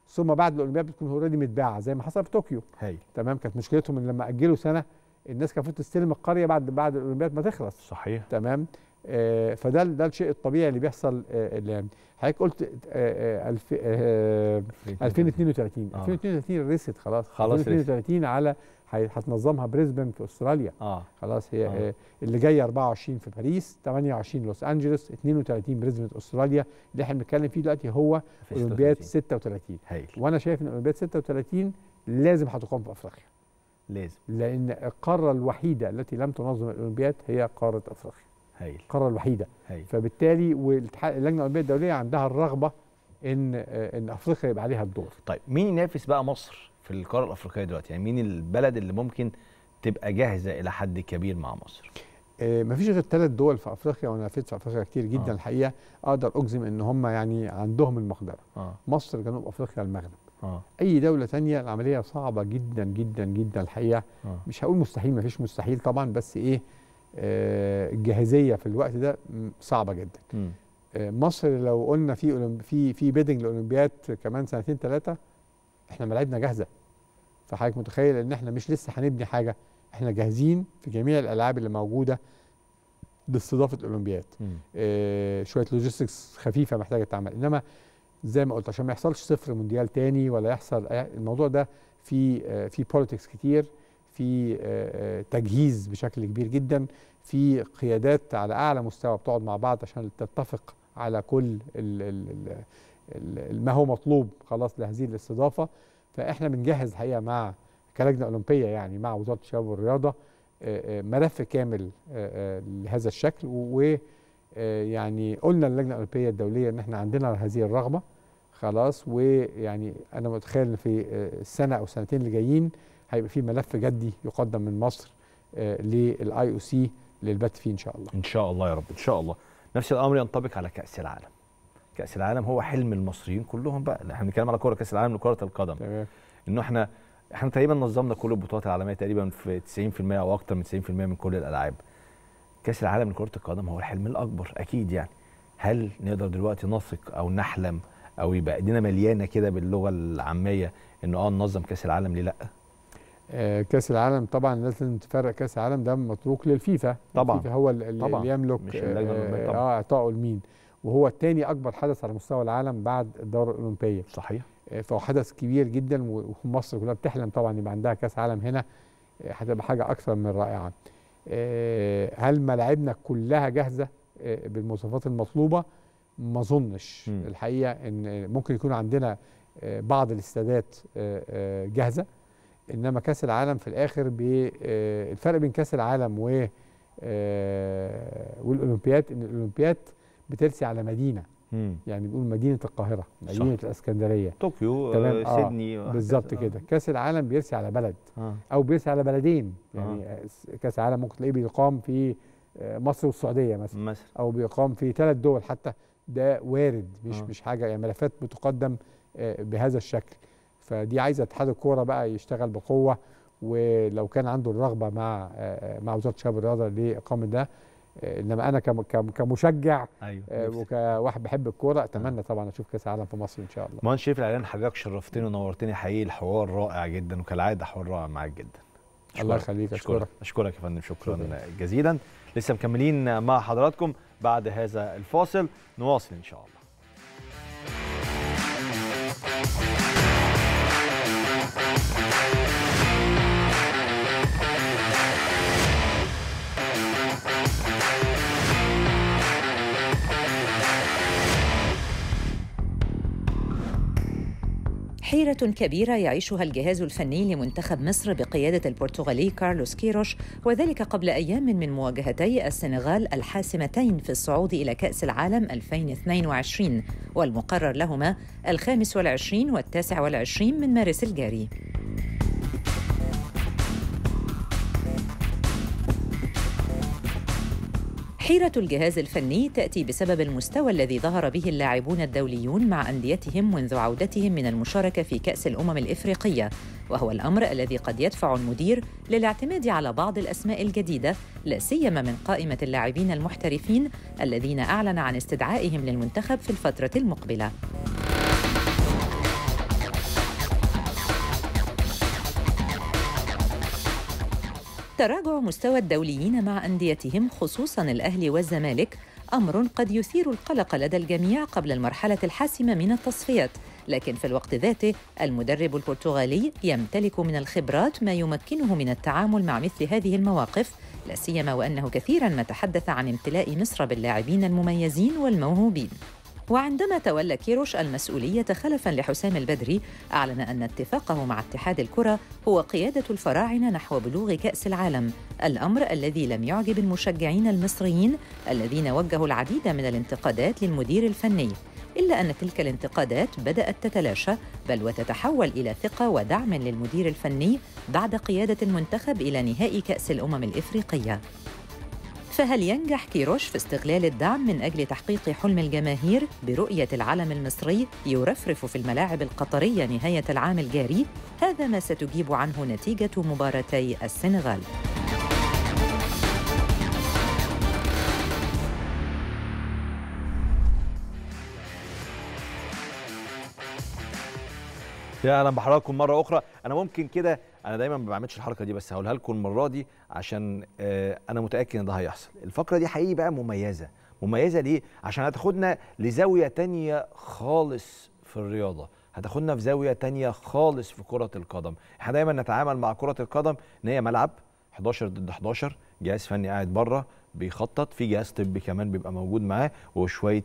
ثم بعد الاولمبياد بتكون اوريدي متباعه زي ما حصل في طوكيو هي. تمام كانت مشكلتهم ان لما اجلوا سنه الناس كانت تستلم القريه بعد بعد الاولمبياد ما تخلص صحيح تمام آه، فده ده الشيء الطبيعي اللي بيحصل آه، يعني حضرتك قلت 2032 آه، 2032 ريست خلاص خلاص 2032 على هتنظمها بريزبن في استراليا آه. خلاص هي آه. اللي جايه 24 في باريس 28 لوس انجلوس 32 في استراليا اللي احنا بنتكلم فيه دلوقتي هو اولمبياد 36 هيل. وانا شايف ان اولمبياد 36 لازم هتقام في افريقيا لازم لان القاره الوحيده التي لم تنظم الاولمبياد هي قاره افريقيا هايل. القاره الوحيده هايل. فبالتالي واللجنه الاولمبيه الدوليه عندها الرغبه ان آه، ان افريقيا يبقى عليها الدور طيب مين ينافس بقى مصر في القاره الافريقيه دلوقتي يعني مين البلد اللي ممكن تبقى جاهزه الى حد كبير مع مصر ما آه، مفيش غير ثلاث دول في افريقيا وانا في افريقيا كتير جدا آه. الحقيقه اقدر اجزم ان هم يعني عندهم المقدره آه. مصر جنوب افريقيا المغرب آه. اي دوله تانية العمليه صعبه جدا جدا جدا الحقيقه آه. مش هقول مستحيل مفيش مستحيل طبعا بس ايه آه، الجاهزيه في الوقت ده صعبه جدا م. آه، مصر لو قلنا في في في بيدنج لاولمبياد كمان سنتين ثلاثه احنا ملاعبنا جاهزه فحضرتك متخيل ان احنا مش لسه هنبني حاجه احنا جاهزين في جميع الالعاب اللي موجوده باستضافه اولمبياد اه شويه لوجيستكس خفيفه محتاجه تتعمل انما زي ما قلت عشان ما يحصلش صفر مونديال تاني ولا يحصل الموضوع ده في آه، في بوليتكس كتير في آه، آه، تجهيز بشكل كبير جدا في قيادات على اعلى مستوى بتقعد مع بعض عشان تتفق على كل ما هو مطلوب خلاص لهذه الاستضافه فاحنا بنجهز الحقيقه مع كلجنه اولمبيه يعني مع وزاره الشباب والرياضه آه، ملف كامل لهذا الشكل و يعني قلنا للجنه الاولمبيه الدوليه ان احنا عندنا هذه الرغبه خلاص ويعني انا متخيل في السنه او السنتين اللي جايين هيبقى في ملف جدي يقدم من مصر آه، للاي او سي للبت فيه ان شاء الله ان شاء الله يا رب ان شاء الله نفس الامر ينطبق على كاس العالم كاس العالم هو حلم المصريين كلهم بقى احنا بنتكلم على كره كاس العالم لكره القدم تمام انه احنا احنا تقريبا نظمنا كل البطولات العالميه تقريبا في 90% او اكتر من 90% من كل الالعاب كاس العالم لكره القدم هو الحلم الاكبر اكيد يعني هل نقدر دلوقتي نثق او نحلم او يبقى ايدينا مليانه كده باللغه العاميه انه اه ننظم كاس العالم ليه لا آه، كاس العالم طبعا لازم تفرق كاس العالم ده متروك للفيفا طبعا الفيفا هو اللي, طبعا يملك اه اعطائه آه، لمين وهو الثاني اكبر حدث على مستوى العالم بعد الدوره الاولمبيه صحيح آه، فهو حدث كبير جدا ومصر كلها بتحلم طبعا يبقى عندها كاس عالم هنا هتبقى حاجه اكثر من رائعه هل ملاعبنا كلها جاهزه بالمواصفات المطلوبه ما اظنش الحقيقه ان ممكن يكون عندنا بعض الاستادات جاهزه انما كاس العالم في الاخر آه، الفرق بين كاس العالم و آه، والاولمبياد ان الاولمبياد بترسي على مدينه مم. يعني بيقول مدينه القاهره مدينه صح. الاسكندريه طوكيو آه، تمام آه سيدني آه بالظبط كده آه. كاس العالم بيرسي على بلد آه. او بيرسي على بلدين يعني آه. كاس العالم ممكن تلاقيه بيقام في مصر والسعوديه مثلا مصر. او بيقام في ثلاث دول حتى ده وارد مش آه. مش حاجه يعني ملفات بتقدم بهذا الشكل فدي عايزه اتحاد الكوره بقى يشتغل بقوه ولو كان عنده الرغبه مع آه، مع وزاره شباب الرياضه لاقامه ده آه، انما انا كمشجع أيوة. آه، وكواحد بحب الكوره اتمنى أيوه. طبعا اشوف كاس عالم في مصر ان شاء الله مهندس شريف الاعلان حضرتك شرفتني ونورتني حقيقي الحوار رائع جدا وكالعاده حوار رائع معاك جدا شكرا. الله يخليك اشكرك اشكرك يا فندم شكرا, شكرا جزيلا لسه مكملين مع حضراتكم بعد هذا الفاصل نواصل ان شاء الله حيرة كبيرة يعيشها الجهاز الفني لمنتخب مصر بقيادة البرتغالي كارلوس كيروش وذلك قبل أيام من مواجهتي السنغال الحاسمتين في الصعود إلى كأس العالم 2022 والمقرر لهما الخامس والعشرين والتاسع والعشرين من مارس الجاري. حيرة الجهاز الفني تأتي بسبب المستوى الذي ظهر به اللاعبون الدوليون مع أنديتهم منذ عودتهم من المشاركة في كأس الأمم الإفريقية، وهو الأمر الذي قد يدفع المدير للاعتماد على بعض الأسماء الجديدة لا سيما من قائمة اللاعبين المحترفين الذين أعلن عن استدعائهم للمنتخب في الفترة المقبلة. تراجع مستوى الدوليين مع أنديتهم خصوصا الأهلي والزمالك أمر قد يثير القلق لدى الجميع قبل المرحلة الحاسمة من التصفيات لكن في الوقت ذاته المدرب البرتغالي يمتلك من الخبرات ما يمكنه من التعامل مع مثل هذه المواقف لا سيما وأنه كثيرا ما تحدث عن امتلاء مصر باللاعبين المميزين والموهوبين وعندما تولى كيروش المسؤولية خلفا لحسام البدري أعلن أن اتفاقه مع اتحاد الكرة هو قيادة الفراعنة نحو بلوغ كأس العالم الأمر الذي لم يعجب المشجعين المصريين الذين وجهوا العديد من الانتقادات للمدير الفني إلا أن تلك الانتقادات بدأت تتلاشى بل وتتحول إلى ثقة ودعم للمدير الفني بعد قيادة المنتخب إلى نهائي كأس الأمم الإفريقية فهل ينجح كيروش في استغلال الدعم من أجل تحقيق حلم الجماهير برؤية العلم المصري يرفرف في الملاعب القطرية نهاية العام الجاري؟ هذا ما ستجيب عنه نتيجة مباراتي السنغال. يا اهلا بحضراتكم مره اخرى انا ممكن كده انا دايما ما بعملش الحركه دي بس هقولها لكم المره دي عشان آه، انا متاكد ان ده هيحصل الفقره دي حقيقي بقى مميزه مميزه ليه عشان هتاخدنا لزاويه تانية خالص في الرياضه هتاخدنا في زاويه تانية خالص في كره القدم احنا دايما نتعامل مع كره القدم ان هي ملعب 11 ضد 11 جهاز فني قاعد بره بيخطط في جهاز طبي كمان بيبقى موجود معاه وشويه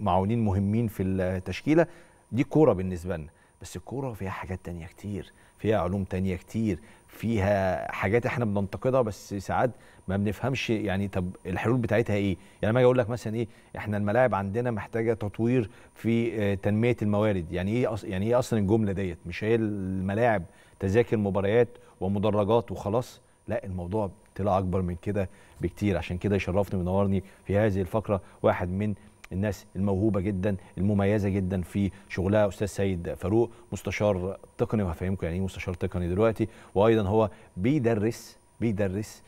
معاونين مهمين في التشكيله دي كوره بالنسبه لنا بس الكوره فيها حاجات تانية كتير فيها علوم تانية كتير فيها حاجات احنا بننتقدها بس ساعات ما بنفهمش يعني طب الحلول بتاعتها ايه يعني لما اجي اقول لك مثلا ايه احنا الملاعب عندنا محتاجه تطوير في آه، تنميه الموارد يعني ايه يعني ايه اصلا الجمله ديت مش هي الملاعب تذاكر مباريات ومدرجات وخلاص لا الموضوع طلع اكبر من كده بكتير عشان كده يشرفني وينورني في هذه الفقره واحد من الناس الموهوبه جدا المميزه جدا في شغلها استاذ سيد فاروق مستشار تقني وهفهمكم يعني ايه مستشار تقني دلوقتي وايضا هو بيدرس بيدرس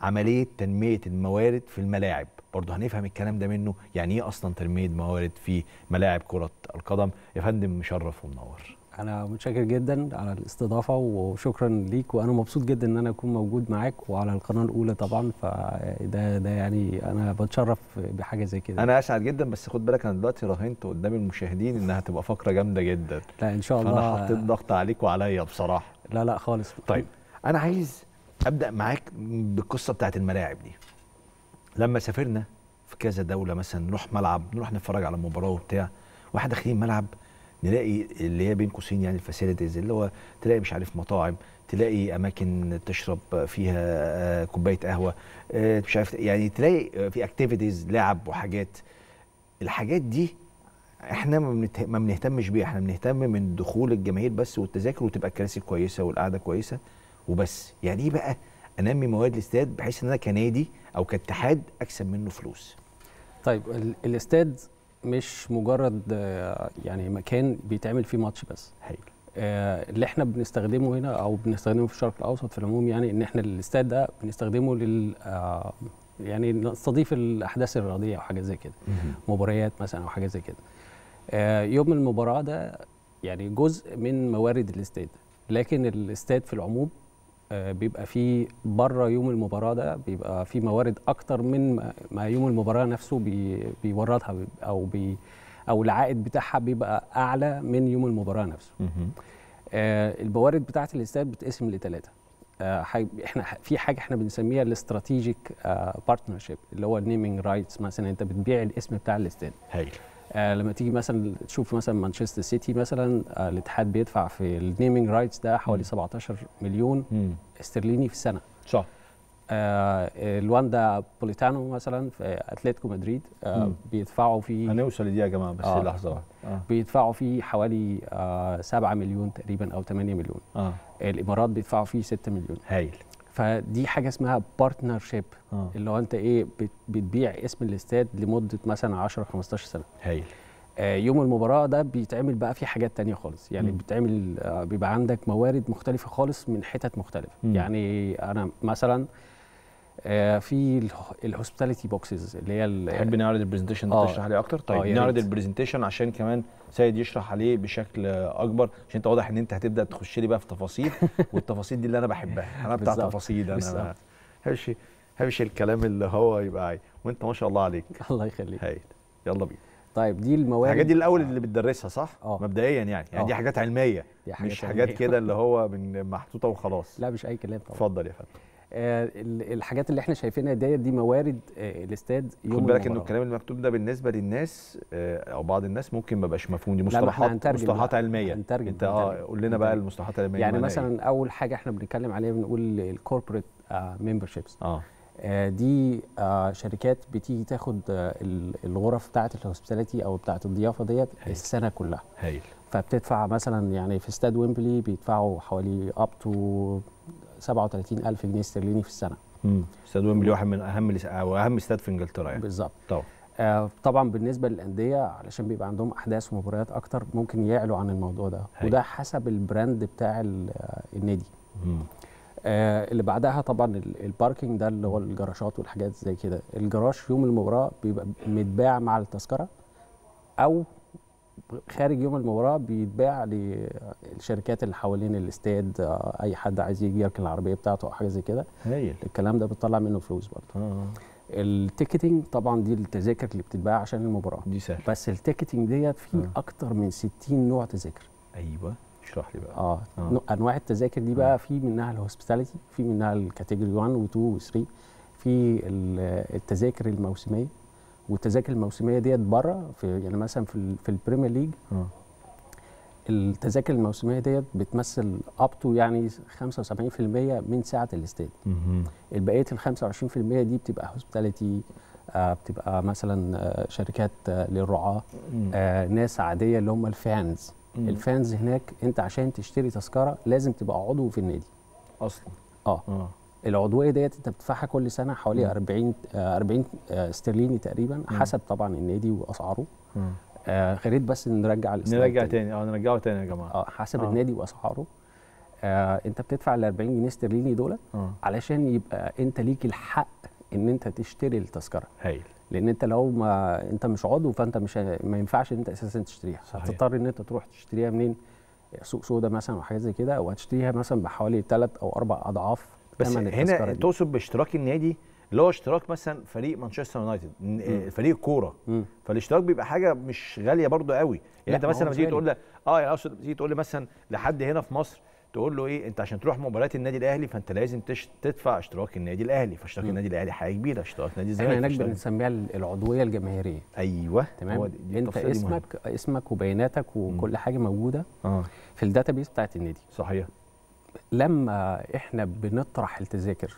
عمليه تنميه الموارد في الملاعب برضه هنفهم الكلام ده منه يعني ايه اصلا تنميه موارد في ملاعب كره القدم يا فندم مشرف ومنور انا متشكر جدا على الاستضافه وشكرا ليك وانا مبسوط جدا ان انا اكون موجود معاك وعلى القناه الاولى طبعا فده ده يعني انا بتشرف بحاجه زي كده انا اسعد جدا بس خد بالك انا دلوقتي راهنت قدام المشاهدين انها هتبقى فقره جامده جدا لا ان شاء الله فانا حطيت ضغط عليك وعليا بصراحه لا لا خالص طيب انا عايز ابدا معاك بالقصه بتاعت الملاعب دي لما سافرنا في كذا دوله مثلا نروح ملعب نروح نتفرج على مباراه وبتاع واحنا داخلين ملعب نلاقي اللي هي بين قوسين يعني الفاسيلتيز اللي هو تلاقي مش عارف مطاعم تلاقي اماكن تشرب فيها آه، كوبايه قهوه آه، مش عارف يعني تلاقي آه، في اكتيفيتيز لعب وحاجات الحاجات دي احنا ما بنهتمش بيها احنا بنهتم من دخول الجماهير بس والتذاكر وتبقى الكراسي كويسه والقعده كويسه وبس يعني ايه بقى انمي مواد الاستاد بحيث ان انا كنادي او كاتحاد اكسب منه فلوس طيب الاستاد مش مجرد يعني مكان بيتعمل فيه ماتش بس حقيقي آه، اللي احنا بنستخدمه هنا او بنستخدمه في الشرق الاوسط في العموم يعني ان احنا الاستاد ده بنستخدمه لل آه، يعني نستضيف الاحداث الرياضيه او حاجه زي كده مباريات مثلا او حاجه زي كده آه، يوم المباراه ده يعني جزء من موارد الاستاد لكن الاستاد في العموم آه، بيبقى في بره يوم المباراه ده بيبقى في موارد اكتر من ما يوم المباراه نفسه بي بيوردها او بي او العائد بتاعها بيبقى اعلى من يوم المباراه نفسه آه البوارد بتاعه الاستاد بتقسم لثلاثه آه احنا في حاجه احنا بنسميها الاستراتيجيك آه اللي هو النيمينج رايتس مثلا انت بتبيع الاسم بتاع الاستاد هايل آه لما تيجي مثلا تشوف مثلا مانشستر سيتي مثلا آه الاتحاد بيدفع في النيمنج رايتس ده حوالي 17 مليون استرليني في السنه صح آه الواندا بوليتانو مثلا في اتلتيكو مدريد آه بيدفعوا فيه هنوصل لدي يا جماعه بس آه لحظه واحده آه بيدفعوا فيه حوالي آه 7 مليون تقريبا او 8 مليون آه الامارات بيدفعوا فيه 6 مليون هايل فدي حاجه اسمها بارتنر شيب آه. اللي هو انت ايه بتبيع اسم الاستاد لمده مثلا 10 15 سنه هايل آه يوم المباراه ده بيتعمل بقى في حاجات تانية خالص يعني م. بيتعمل آه بيبقى عندك موارد مختلفه خالص من حتت مختلفه م. يعني انا مثلا آه آه، في الهوسبيتاليتي بوكسز اللي هي تحب نعرض البرزنتيشن ده تشرح عليه اكتر طيب آه، نعرض البرزنتيشن عشان كمان سيد يشرح عليه بشكل اكبر عشان انت واضح ان انت هتبدا تخش لي بقى في تفاصيل والتفاصيل دي اللي انا بحبها انا بتاع تفاصيل انا هرشي هرشي الكلام اللي هو يبقى عايز وانت ما شاء الله عليك الله يخليك هايل يلا بينا طيب دي المواد الحاجات دي الاول آه. اللي بتدرسها صح آه. مبدئيا يعني يعني أوه. دي حاجات علميه دي حاجات مش حاجات كده اللي هو محطوطه وخلاص لا مش اي كلام طبعا اتفضل يا فندم آه، الحاجات اللي احنا شايفينها ديت دي موارد آه، الاستاد يوم خد بالك ان الكلام المكتوب ده بالنسبه للناس آه، او بعض الناس ممكن ما بقاش مفهوم دي مصطلحات مصطلحات علميه هنترجم انت اه قول لنا بقى المصطلحات العلميه يعني مثلا إيه؟ اول حاجه احنا بنتكلم عليها بنقول الكوربريت ممبرشيبس اه دي آه شركات بتيجي تاخد آه الغرف بتاعه الهوسبيتاليتي او بتاعه الضيافه ديت السنه كلها هايل فبتدفع مثلا يعني في استاد ويمبلي بيدفعوا حوالي اب تو 37000 جنيه استرليني في السنه امم استاد ويمبلي واحد من اهم واهم استاد في انجلترا يعني بالظبط طبعا آه، طبعا بالنسبه للانديه علشان بيبقى عندهم احداث ومباريات اكتر ممكن يعلوا عن الموضوع ده هي. وده حسب البراند بتاع آه، النادي آه اللي بعدها طبعا الباركينج ده اللي هو الجراشات والحاجات زي كده الجراش يوم المباراه بيبقى متباع مع التذكره او خارج يوم المباراه بيتباع للشركات اللي حوالين الاستاد آه، اي حد عايز يجي يركن العربيه بتاعته او حاجه زي كده الكلام ده بتطلع منه فلوس برضه آه. التيكتنج طبعا دي التذاكر اللي بتتباع عشان المباراه دي سهل بس التيكتنج ديت في آه. اكتر من 60 نوع تذاكر ايوه اشرح لي بقى اه, آه. انواع التذاكر دي بقى آه. في منها الهوسبيتاليتي في منها الكاتيجوري 1 و2 و3 في التذاكر الموسميه والتذاكر الموسميه ديت بره في يعني مثلا في, في البريمير ليج آه. التذاكر الموسميه ديت بتمثل اب تو يعني 75% من سعه الاستاد البقيه ال 25% دي بتبقى هوسبيتاليتي آه بتبقى مثلا آه شركات آه للرعاه آه، ناس عاديه اللي هم الفانز مم. الفانز هناك انت عشان تشتري تذكره لازم تبقى عضو في النادي اصلا اه, آه. العضويه ديت انت بتدفعها كل سنه حوالي 40 40 آه، آه، استرليني تقريبا حسب طبعا النادي واسعاره آه ريت بس نرجع نرجع تاني اه نرجعه تاني يا آه، جماعه اه حسب آه. النادي واسعاره آه انت بتدفع ال 40 جنيه استرليني دولت آه. علشان يبقى انت ليك الحق ان انت تشتري التذكره هايل لان انت لو ما انت مش عضو فانت مش ما ينفعش ان انت اساسا تشتريها صحيح. هتضطر ان انت تروح تشتريها منين سوق سودا مثلا وحاجات زي كده وهتشتريها مثلا بحوالي ثلاث او اربع اضعاف بس هنا تقصد باشتراك النادي اللي هو اشتراك مثلا فريق مانشستر يونايتد آه، فريق كوره فالاشتراك بيبقى حاجه مش غاليه برضو قوي يعني انت مثلا لما تيجي تقول له اه يعني اقصد تيجي تقول لي مثلا لحد هنا في مصر تقول له ايه انت عشان تروح مباريات النادي الاهلي فانت لازم تش... تدفع اشتراك النادي الاهلي فاشتراك النادي الاهلي حاجه كبيره اشتراك نادي الزمالك احنا هناك بنسميها العضويه الجماهيريه ايوه تمام انت اسمك مهم. اسمك وبياناتك وكل حاجه موجوده آه. في بيس بتاعت النادي صحيح لما احنا بنطرح التذاكر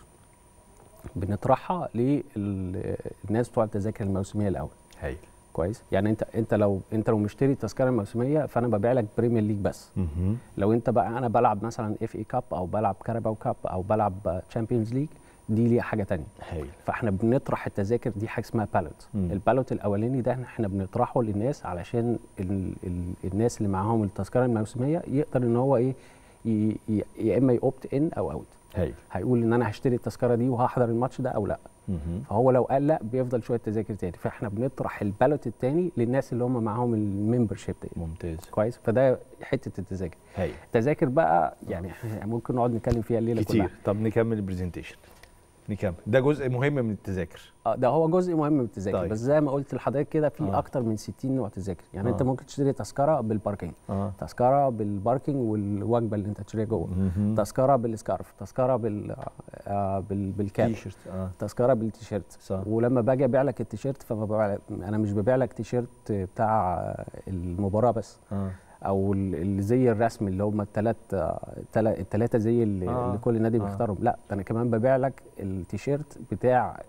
بنطرحها للناس بتوع التذاكر الموسميه الاول هايل كويس يعني انت انت لو انت لو مشتري التذكره الموسميه فانا ببيع لك بريمير ليج بس مم. لو انت بقى انا بلعب مثلا اف اي كاب او بلعب كاراباو كاب او بلعب تشامبيونز ليج دي ليها حاجه تانية هايل فاحنا بنطرح التذاكر دي حاجه اسمها بالوت البالوت الاولاني ده احنا بنطرحه للناس علشان ال ال الناس اللي معاهم التذكره الموسميه يقدر ان هو ايه يا اما يوبت ان او اوت هي. هيقول ان انا هشتري التذكره دي وهحضر الماتش ده او لا مم. فهو لو قال لا بيفضل شويه تذاكر تاني فاحنا بنطرح البالوت التاني للناس اللي هم معاهم الممبرشيب ده ممتاز كويس فده حته التذاكر التذاكر بقى يعني ممكن نقعد نتكلم فيها الليله كتير كلها. طب نكمل البرزنتيشن نكمل ده جزء مهم من التذاكر اه ده هو جزء مهم من التذاكر طيب. بس زي ما قلت لحضرتك كده في آه. اكتر من 60 نوع تذاكر يعني آه. انت ممكن تشتري تذكره بالباركينج آه. تذكره بالباركينج والوجبه اللي انت تشتريها جوه تذكره بالسكارف تذكره بال آه بال بالكاب آه. تذكره بالتيشيرت ولما باجي ابيع لك التيشيرت فانا انا مش ببيع لك تيشيرت بتاع المباراه بس آه. او اللي زي الرسم اللي هم الثلاث الثلاثه زي اللي, آه. اللي كل نادي آه. بيختارهم آه. لا انا كمان ببيع لك التيشيرت بتاع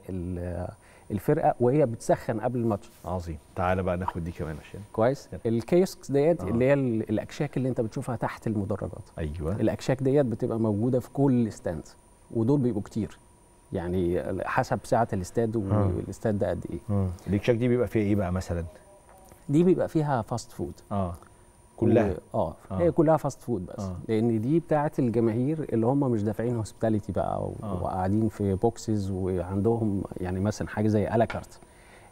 الفرقه وهي بتسخن قبل الماتش عظيم تعالى بقى ناخد دي كمان عشان كويس يب. الكيسكس ديت آه. اللي هي الاكشاك اللي انت بتشوفها تحت المدرجات ايوه الاكشاك ديت بتبقى موجوده في كل ستاند ودول بيبقوا كتير يعني حسب سعه الاستاد والاستاد آه. ده قد ايه آه. الاكشاك دي بيبقى فيها ايه بقى مثلا دي بيبقى فيها فاست فود اه كلها آه. اه هي كلها فاست فود بس آه. لان دي بتاعه الجماهير اللي هم مش دافعين هوسبيتاليتي بقى آه. وقاعدين آه. في بوكسز وعندهم يعني مثلا حاجه زي الاكارت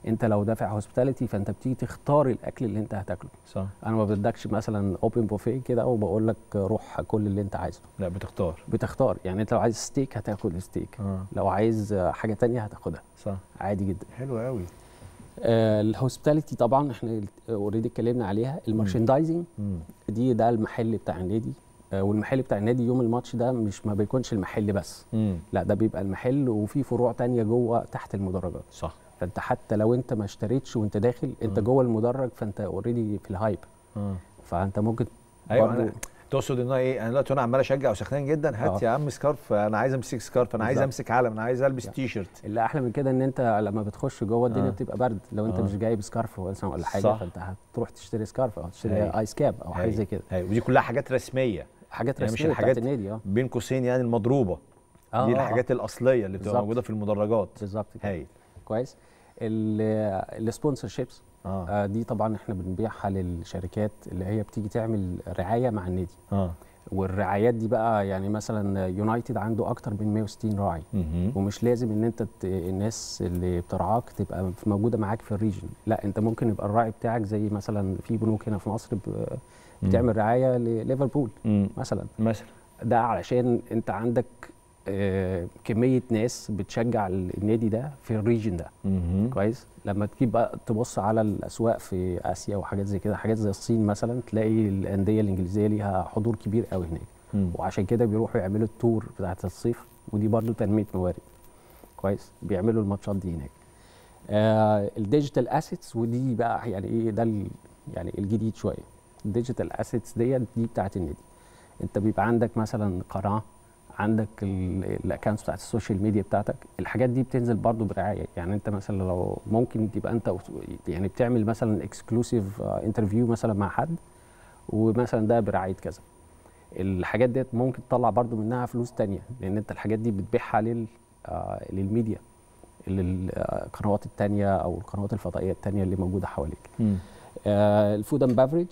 انت لو دافع هوسبيتاليتي فانت بتيجي تختار الاكل اللي انت هتاكله صح انا ما بدكش مثلا اوبن بوفيه كده وبقول لك روح كل اللي انت عايزه لا بتختار بتختار يعني انت لو عايز ستيك هتاكل ستيك آه. لو عايز حاجه تانية هتاخدها صح عادي جدا حلو قوي آه، الهوسبيتاليتي طبعا احنا اوريدي اتكلمنا عليها المارشندايزنج دي ده المحل بتاع النادي آه، والمحل بتاع النادي يوم الماتش ده مش ما بيكونش المحل بس مم. لا ده بيبقى المحل وفي فروع تانية جوه تحت المدرجات صح فانت حتى لو انت ما اشتريتش وانت داخل انت مم. جوه المدرج فانت اوريدي في الهايب مم. فانت ممكن ايوه تقصد ان ايه انا دلوقتي انا عمال اشجع وسخنان جدا هات آه. يا عم سكارف انا عايز امسك سكارف انا عايز امسك علم انا عايز البس تي شيرت اللي احلى من كده ان انت لما بتخش جوه الدنيا آه. بتبقى برد لو انت آه. مش جايب سكارف ولا حاجه فانت هتروح تشتري سكارف او تشتري ايس كاب او حاجه زي كده ودي كلها حاجات رسميه حاجات يعني رسميه مش الحاجات النادي اه بين قوسين يعني المضروبه آه دي الحاجات آه. الاصليه اللي بتبقى موجوده في المدرجات بالظبط كده كويس السبونسر شيبس آه. آه دي طبعا احنا بنبيعها للشركات اللي هي بتيجي تعمل رعايه مع النادي آه. والرعايات دي بقى يعني مثلا يونايتد عنده اكتر من 160 راعي مم. ومش لازم ان انت الناس اللي بترعاك تبقى موجوده معاك في الريجن لا انت ممكن يبقى الراعي بتاعك زي مثلا في بنوك هنا في مصر بتعمل مم. رعايه لليفربول مثلا مثلا ده علشان انت عندك آه، كميه ناس بتشجع النادي ده في الريجن ده كويس لما تجيب بقى تبص على الاسواق في اسيا وحاجات زي كده حاجات زي الصين مثلا تلاقي الانديه الانجليزيه ليها حضور كبير قوي هناك وعشان كده بيروحوا يعملوا التور بتاعه الصيف ودي برضو تنميه موارد كويس بيعملوا الماتشات دي هناك آه الديجيتال اسيتس ودي بقى يعني ايه ده يعني الجديد شويه الديجيتال اسيتس ديت دي بتاعه النادي انت بيبقى عندك مثلا قناه عندك الاكونتس بتاعت السوشيال ميديا بتاعتك الحاجات دي بتنزل برضو برعايه يعني انت مثلا لو ممكن تبقى انت يعني بتعمل مثلا اكسكلوسيف انترفيو آه، مثلا مع حد ومثلا ده برعايه كذا الحاجات ديت ممكن تطلع برضو منها فلوس تانية لان انت الحاجات دي بتبيعها لل آه، للميديا للقنوات آه، التانية او القنوات الفضائيه التانية اللي موجوده حواليك الفود اند بافريج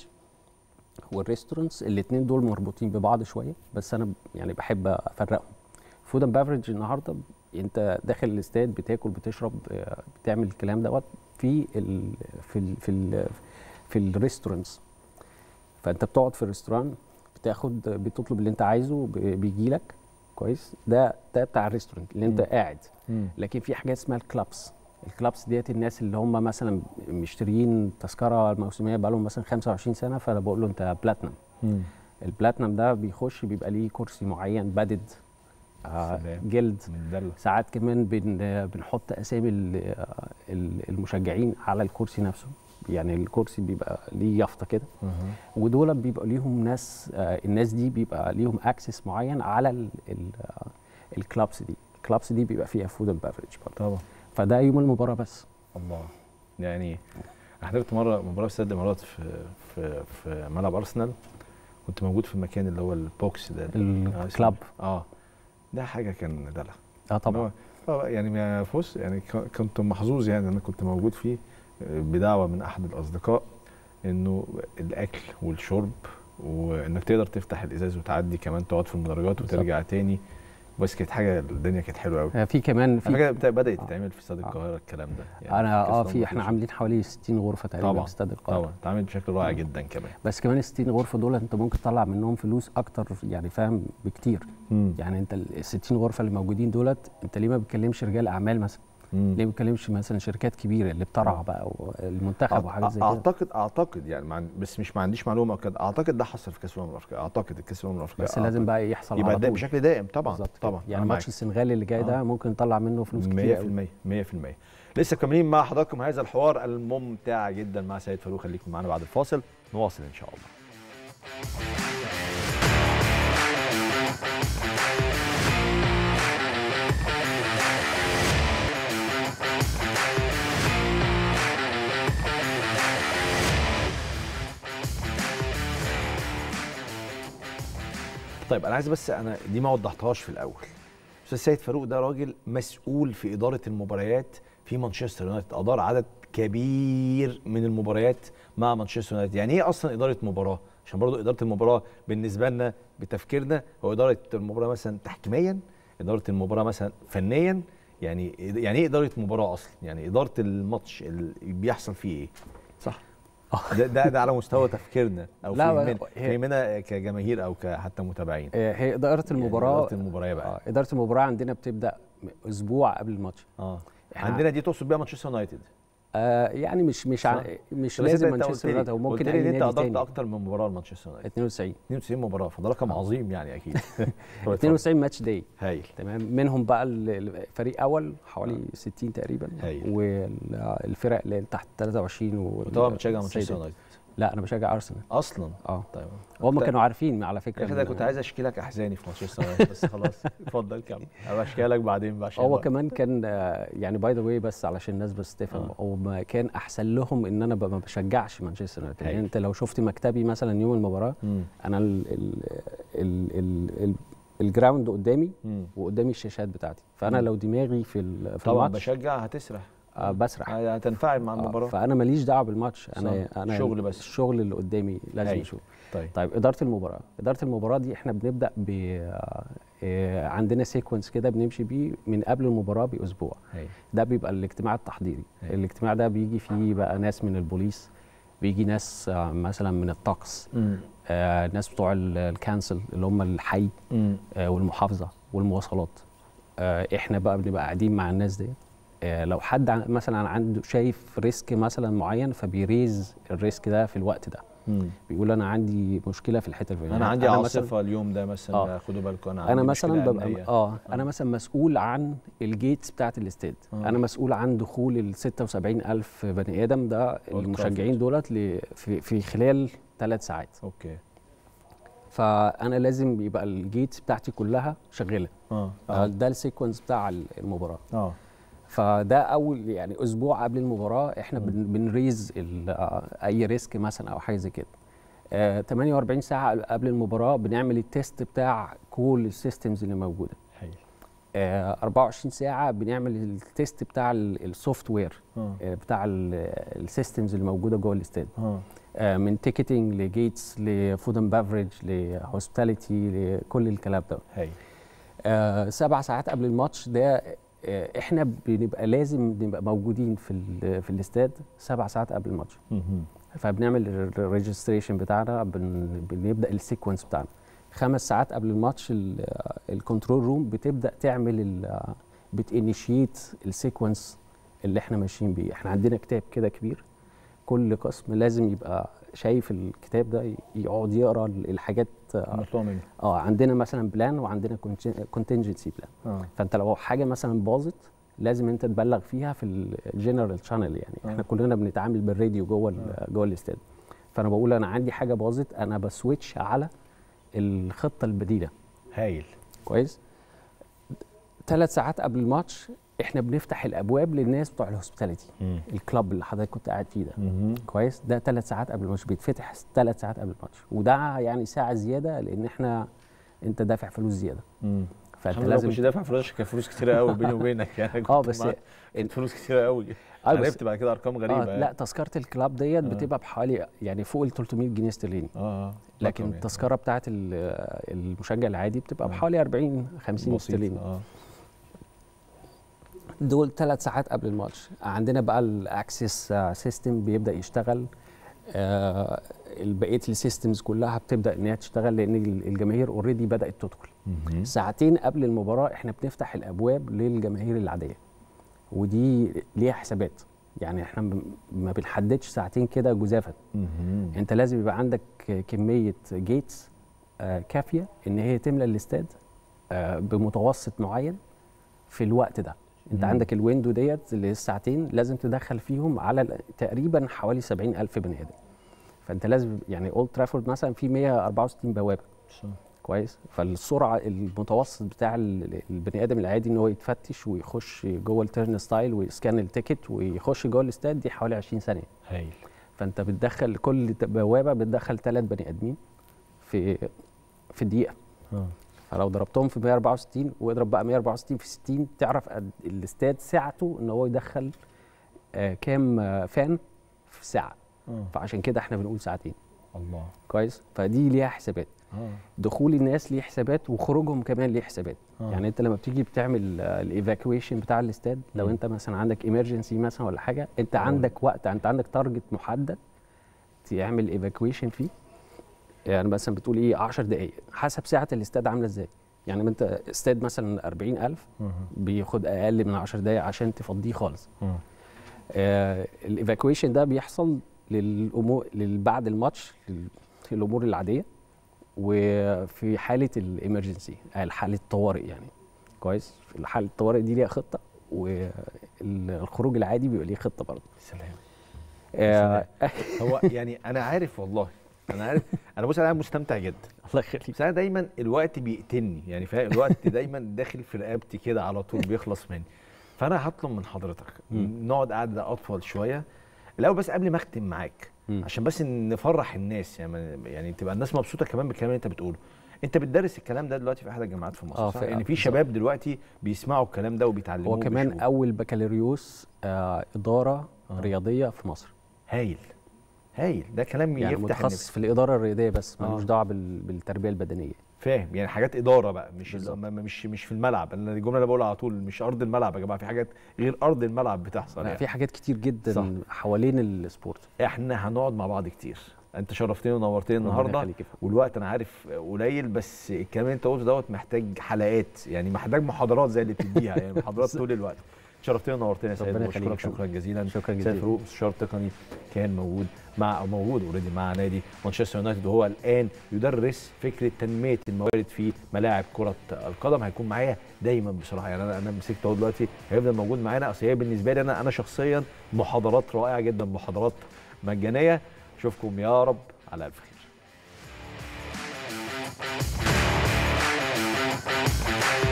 والريستورانتس الاثنين دول مربوطين ببعض شويه بس انا يعني بحب افرقهم فود اند بافرج النهارده انت داخل الاستاد بتاكل بتشرب آه، بتعمل الكلام دوت في الـ في الـ في الـ في الريستورانتس فانت بتقعد في الريستوران بتاخد بتطلب اللي انت عايزه بيجي لك كويس ده ده بتاع الريستورانت اللي انت قاعد لكن في حاجه اسمها الكلابس الكلابس ديت الناس اللي هم مثلا مشترين تذكره موسميه بقى لهم مثلا 25 سنه فانا بقول له انت بلاتنم البلاتنم ده بيخش بيبقى ليه كرسي معين بدد جلد آه، ساعات كمان بن بنحط اسامي المشجعين على الكرسي نفسه يعني الكرسي بيبقى ليه يافطه كده ودول بيبقى ليهم ناس آه، الناس دي بيبقى ليهم اكسس معين على آه، الكلابس دي الكلابس دي بيبقى فيها فود اند بافريج برضه طبعا فده يوم المباراه بس الله يعني حضرت مره مباراه في سد الامارات في في في ملعب ارسنال كنت موجود في المكان اللي هو البوكس ده الكلاب آه،, اه ده حاجه كان دلع اه طبعا يعني ما فوز يعني كنت محظوظ يعني انا كنت موجود فيه آه، بدعوه من احد الاصدقاء انه الاكل والشرب وانك تقدر تفتح الازاز وتعدي كمان تقعد في المدرجات وترجع تاني بس كانت حاجه الدنيا كانت حلوه قوي آه، في كمان في حاجه بدات آه. تتعمل في استاد القاهره آه. الكلام ده يعني انا اه في احنا عاملين حوالي 60 غرفه تقريبا في استاد القاهره طبعا اتعمل بشكل رائع جدا كمان بس كمان ال 60 غرفه دول انت ممكن تطلع منهم فلوس اكتر يعني فاهم بكتير مم. يعني انت ال 60 غرفه اللي موجودين دولت انت ليه ما بتكلمش رجال اعمال مثلا مم. ليه ما بيتكلمش مثلا شركات كبيره اللي بترعى بقى والمنتخب وحاجات زي كده اعتقد اعتقد يعني بس مش ما عنديش معلومه مؤكده اعتقد ده حصل في كاس الامم الافريقيه اعتقد الكاس الامم الافريقيه بس أعتقد. لازم بقى إيه يحصل يبقى على طول بشكل دائم طبعا طبعا يعني ماتش السنغال اللي جاي ده آه. ممكن نطلع منه فلوس كتير 100% 100% لسه مكملين مع حضراتكم هذا الحوار الممتع جدا مع سيد فاروق خليكم معانا بعد الفاصل نواصل ان شاء الله طيب انا عايز بس انا دي ما وضحتهاش في الاول استاذ سيد فاروق ده راجل مسؤول في اداره المباريات في مانشستر يونايتد ادار عدد كبير من المباريات مع مانشستر يونايتد يعني ايه اصلا اداره مباراه عشان برضو اداره المباراه بالنسبه لنا بتفكيرنا هو اداره المباراه مثلا تحكيميا اداره المباراه مثلا فنيا يعني يعني ايه اداره مباراه اصلا يعني اداره الماتش اللي بيحصل فيه ايه ده, ده ده على مستوى تفكيرنا او فهمنا فهمنا كجماهير او حتى متابعين آه، هي اداره يعني المباراه اداره المباراه بقى آه، اداره المباراه عندنا بتبدا اسبوع قبل الماتش اه عندنا دي تقصد بيها مانشستر يونايتد آه يعني مش مش ع... مش لازم مانشستر يونايتد او ممكن اي انت حضرت اكتر من مباراه لمانشستر يونايتد 92 92 مباراه فده رقم عظيم يعني اكيد 92 ماتش داي هايل تمام منهم بقى الفريق اول حوالي 60 نعم. تقريبا هايل والفرق اللي تحت 23 وطبعا بتشجع مانشستر يونايتد لا انا بشجع ارسنال اصلا اه طيب وهم طيب. كانوا عارفين على فكره يا اخي كنت عايز اشكي لك احزاني في مانشستر يونايتد بس خلاص اتفضل كمل انا اشكي لك بعدين بقى هو كمان كان يعني باي ذا واي بس علشان الناس بس تفهم آه. هو كان احسن لهم ان انا ما بشجعش مانشستر يونايتد يعني انت لو شفت مكتبي مثلا يوم المباراه انا ال ال ال ال ال الجراوند قدامي مم. وقدامي الشاشات بتاعتي فانا مم. لو دماغي في في طبعا بشجع هتسرح آه، بسرح هتنفعل آه، يعني مع آه، المباراه فانا ماليش دعوه بالماتش انا صح. انا الشغل بس الشغل اللي قدامي لازم اشوفه طيب. طيب اداره المباراه اداره المباراه دي احنا بنبدا ب عندنا سيكونس كده بنمشي بيه من قبل المباراه باسبوع هي. ده بيبقى الاجتماع التحضيري هي. الاجتماع ده بيجي فيه بقى ناس من البوليس بيجي ناس مثلا من الطقس آه ناس بتوع الكانسل اللي هم الحي آه والمحافظه والمواصلات آه احنا بقى بنبقى قاعدين مع الناس ديت آه، لو حد مثلا عنده شايف ريسك مثلا معين فبيريز الريسك ده في الوقت ده مم. بيقول انا عندي مشكله في الحته الفلانيه انا عندي أنا عاصفه اليوم ده مثلا آه. خدوا بالكم انا عندي انا مثلا ببقى آه. اه انا مثلا مسؤول عن الجيتس بتاعت الاستاد آه. انا مسؤول عن دخول ال 76000 بني ادم ده المشجعين دولت في... في خلال ثلاث ساعات اوكي فانا لازم يبقى الجيتس بتاعتي كلها شغاله آه. آه. ده السيكونس بتاع المباراه اه فده اول يعني اسبوع قبل المباراه احنا بنريز آه، اي ريسك مثلا او حاجه زي كده آه 48 ساعه قبل المباراه بنعمل التيست بتاع كل السيستمز اللي موجوده آه 24 ساعه بنعمل التيست بتاع السوفت وير آه. آه بتاع السيستمز اللي موجوده جوه الاستاد آه, آه، من تيكتنج لجيتس لفود اند بافريج لهوسبيتاليتي لكل الكلام ده آه سبع ساعات قبل الماتش ده آه، احنا بنبقى لازم نبقى موجودين في في الاستاد سبع ساعات قبل الماتش فبنعمل الريجستريشن بتاعنا بنبدا السيكونس بتاعنا خمس ساعات قبل الماتش الكنترول آه، روم بتبدا تعمل آه، بتانيشيت السيكونس اللي احنا ماشيين بيه احنا عندنا كتاب كده كبير كل قسم لازم يبقى شايف الكتاب ده يقعد يقرا الحاجات آه، مطلوبه اه عندنا مثلا بلان وعندنا كونتنجنسي بلان آه. فانت لو حاجه مثلا باظت لازم انت تبلغ فيها في الجنرال شانل يعني آه. احنا كلنا بنتعامل بالراديو جوه آه. جوه الاستاد فانا بقول انا عندي حاجه باظت انا بسويتش على الخطه البديله هايل كويس ثلاث ساعات قبل الماتش احنا بنفتح الابواب للناس بتوع الهوسبيتاليتي الكلاب اللي حضرتك كنت قاعد فيه ده مم. كويس ده ثلاث ساعات قبل الماتش بيتفتح ثلاث ساعات قبل الماتش وده يعني ساعه زياده لان احنا انت دافع فلوس زياده مم. فانت لازم مش دافع فلوس كان فلوس كتيره قوي بيني وبينك يعني اه بس انت فلوس كتيره قوي آه، عرفت بعد كده ارقام غريبه آه يعني. لا تذكره الكلاب ديت آه. بتبقى بحوالي يعني فوق ال 300 جنيه استرليني آه،, اه لكن يعني. التذكره بتاعت المشجع العادي بتبقى آه. بحوالي 40 50 استرليني اه دول ثلاث ساعات قبل الماتش عندنا بقى الاكسس سيستم بيبدا يشتغل آه، بقيه السيستمز كلها بتبدا ان هي تشتغل لان الجماهير اوريدي بدات تدخل ساعتين قبل المباراه احنا بنفتح الابواب للجماهير العاديه ودي ليها حسابات يعني احنا ما بنحددش ساعتين كده جزافا انت لازم يبقى عندك كميه جيتس آه كافيه ان هي تملى الاستاد آه بمتوسط معين في الوقت ده انت مم. عندك الويندو ديت اللي الساعتين لازم تدخل فيهم على تقريبا حوالي 70000 بني ادم فانت لازم يعني اولد ترافورد مثلا في 164 بوابه صح. كويس فالسرعه المتوسط بتاع البني ادم العادي ان هو يتفتش ويخش جوه الترن ستايل ويسكان التيكت ويخش جوه الاستاد دي حوالي 20 ثانيه هايل فانت بتدخل كل بوابه بتدخل ثلاث بني ادمين في في دقيقه آه. فلو ضربتهم في 164 واضرب بقى 164 في 60 تعرف قد الاستاد سعته ان هو يدخل آه كام آه فان في ساعه آه. فعشان كده احنا بنقول ساعتين الله كويس فدي ليها حسابات آه. دخول الناس ليه حسابات وخروجهم كمان ليه حسابات آه. يعني انت لما بتيجي بتعمل الايفاكويشن آه، بتاع الاستاد لو انت مثلا عندك ايمرجنسي مثلا ولا حاجه انت آه. عندك وقت انت عندك تارجت محدد تعمل ايفاكويشن فيه يعني مثلا بتقول ايه 10 دقائق حسب سعه الاستاد عامله ازاي يعني انت استاد مثلا 40000 بياخد اقل من 10 دقائق عشان تفضيه خالص آه الايفاكويشن ده بيحصل للامور بعد الماتش الامور العاديه وفي حاله الامرجنسي آه، حاله الطوارئ يعني كويس حاله الطوارئ دي ليها خطه والخروج العادي بيبقى ليه خطه برضه سلام, آه سلام. هو يعني انا عارف والله انا عارف انا بص انا مستمتع جدا الله يخليك بس انا دايما الوقت بيقتلني يعني فاهم الوقت دايما داخل في رقبتي كده على طول بيخلص مني فانا هطلب من حضرتك نقعد قعده اطول شويه الاول بس قبل ما اختم معاك عشان بس نفرح الناس يعني يعني تبقى الناس مبسوطه كمان بالكلام اللي انت بتقوله انت بتدرس الكلام ده دلوقتي في احد الجامعات في مصر آه صح؟ يعني في شباب دلوقتي بيسمعوا الكلام ده وبيتعلموه هو كمان اول بكالوريوس آه اداره آه. رياضيه في مصر هايل هايل ده كلام يعني يفتح متخصص في الاداره الرياضيه بس ملوش آه. دعوه بالتربيه البدنيه فاهم يعني حاجات اداره بقى مش مش مش في الملعب انا الجمله اللي بقولها على طول مش ارض الملعب يا جماعه في حاجات غير ارض الملعب بتحصل يعني. في حاجات كتير جدا صح. حوالين السبورت احنا هنقعد مع بعض كتير انت شرفتني ونورتني النهارده والوقت انا عارف قليل بس الكلام اللي انت قلته دوت محتاج حلقات يعني محتاج محاضرات زي اللي بتديها يعني محاضرات طول الوقت شرفتنا ونورتنا يا سيد بشكرك شكرا جزيلا شكرا جزيلا سيد فاروق مستشار تقني كان موجود مع او موجود اوريدي مع نادي مانشستر يونايتد وهو الان يدرس فكره تنميه الموارد في ملاعب كره القدم هيكون معايا دايما بصراحه يعني انا انا مسكته اهو دلوقتي هيفضل موجود معانا اصل هي بالنسبه لي انا انا شخصيا محاضرات رائعه جدا محاضرات مجانيه اشوفكم يا رب على الف خير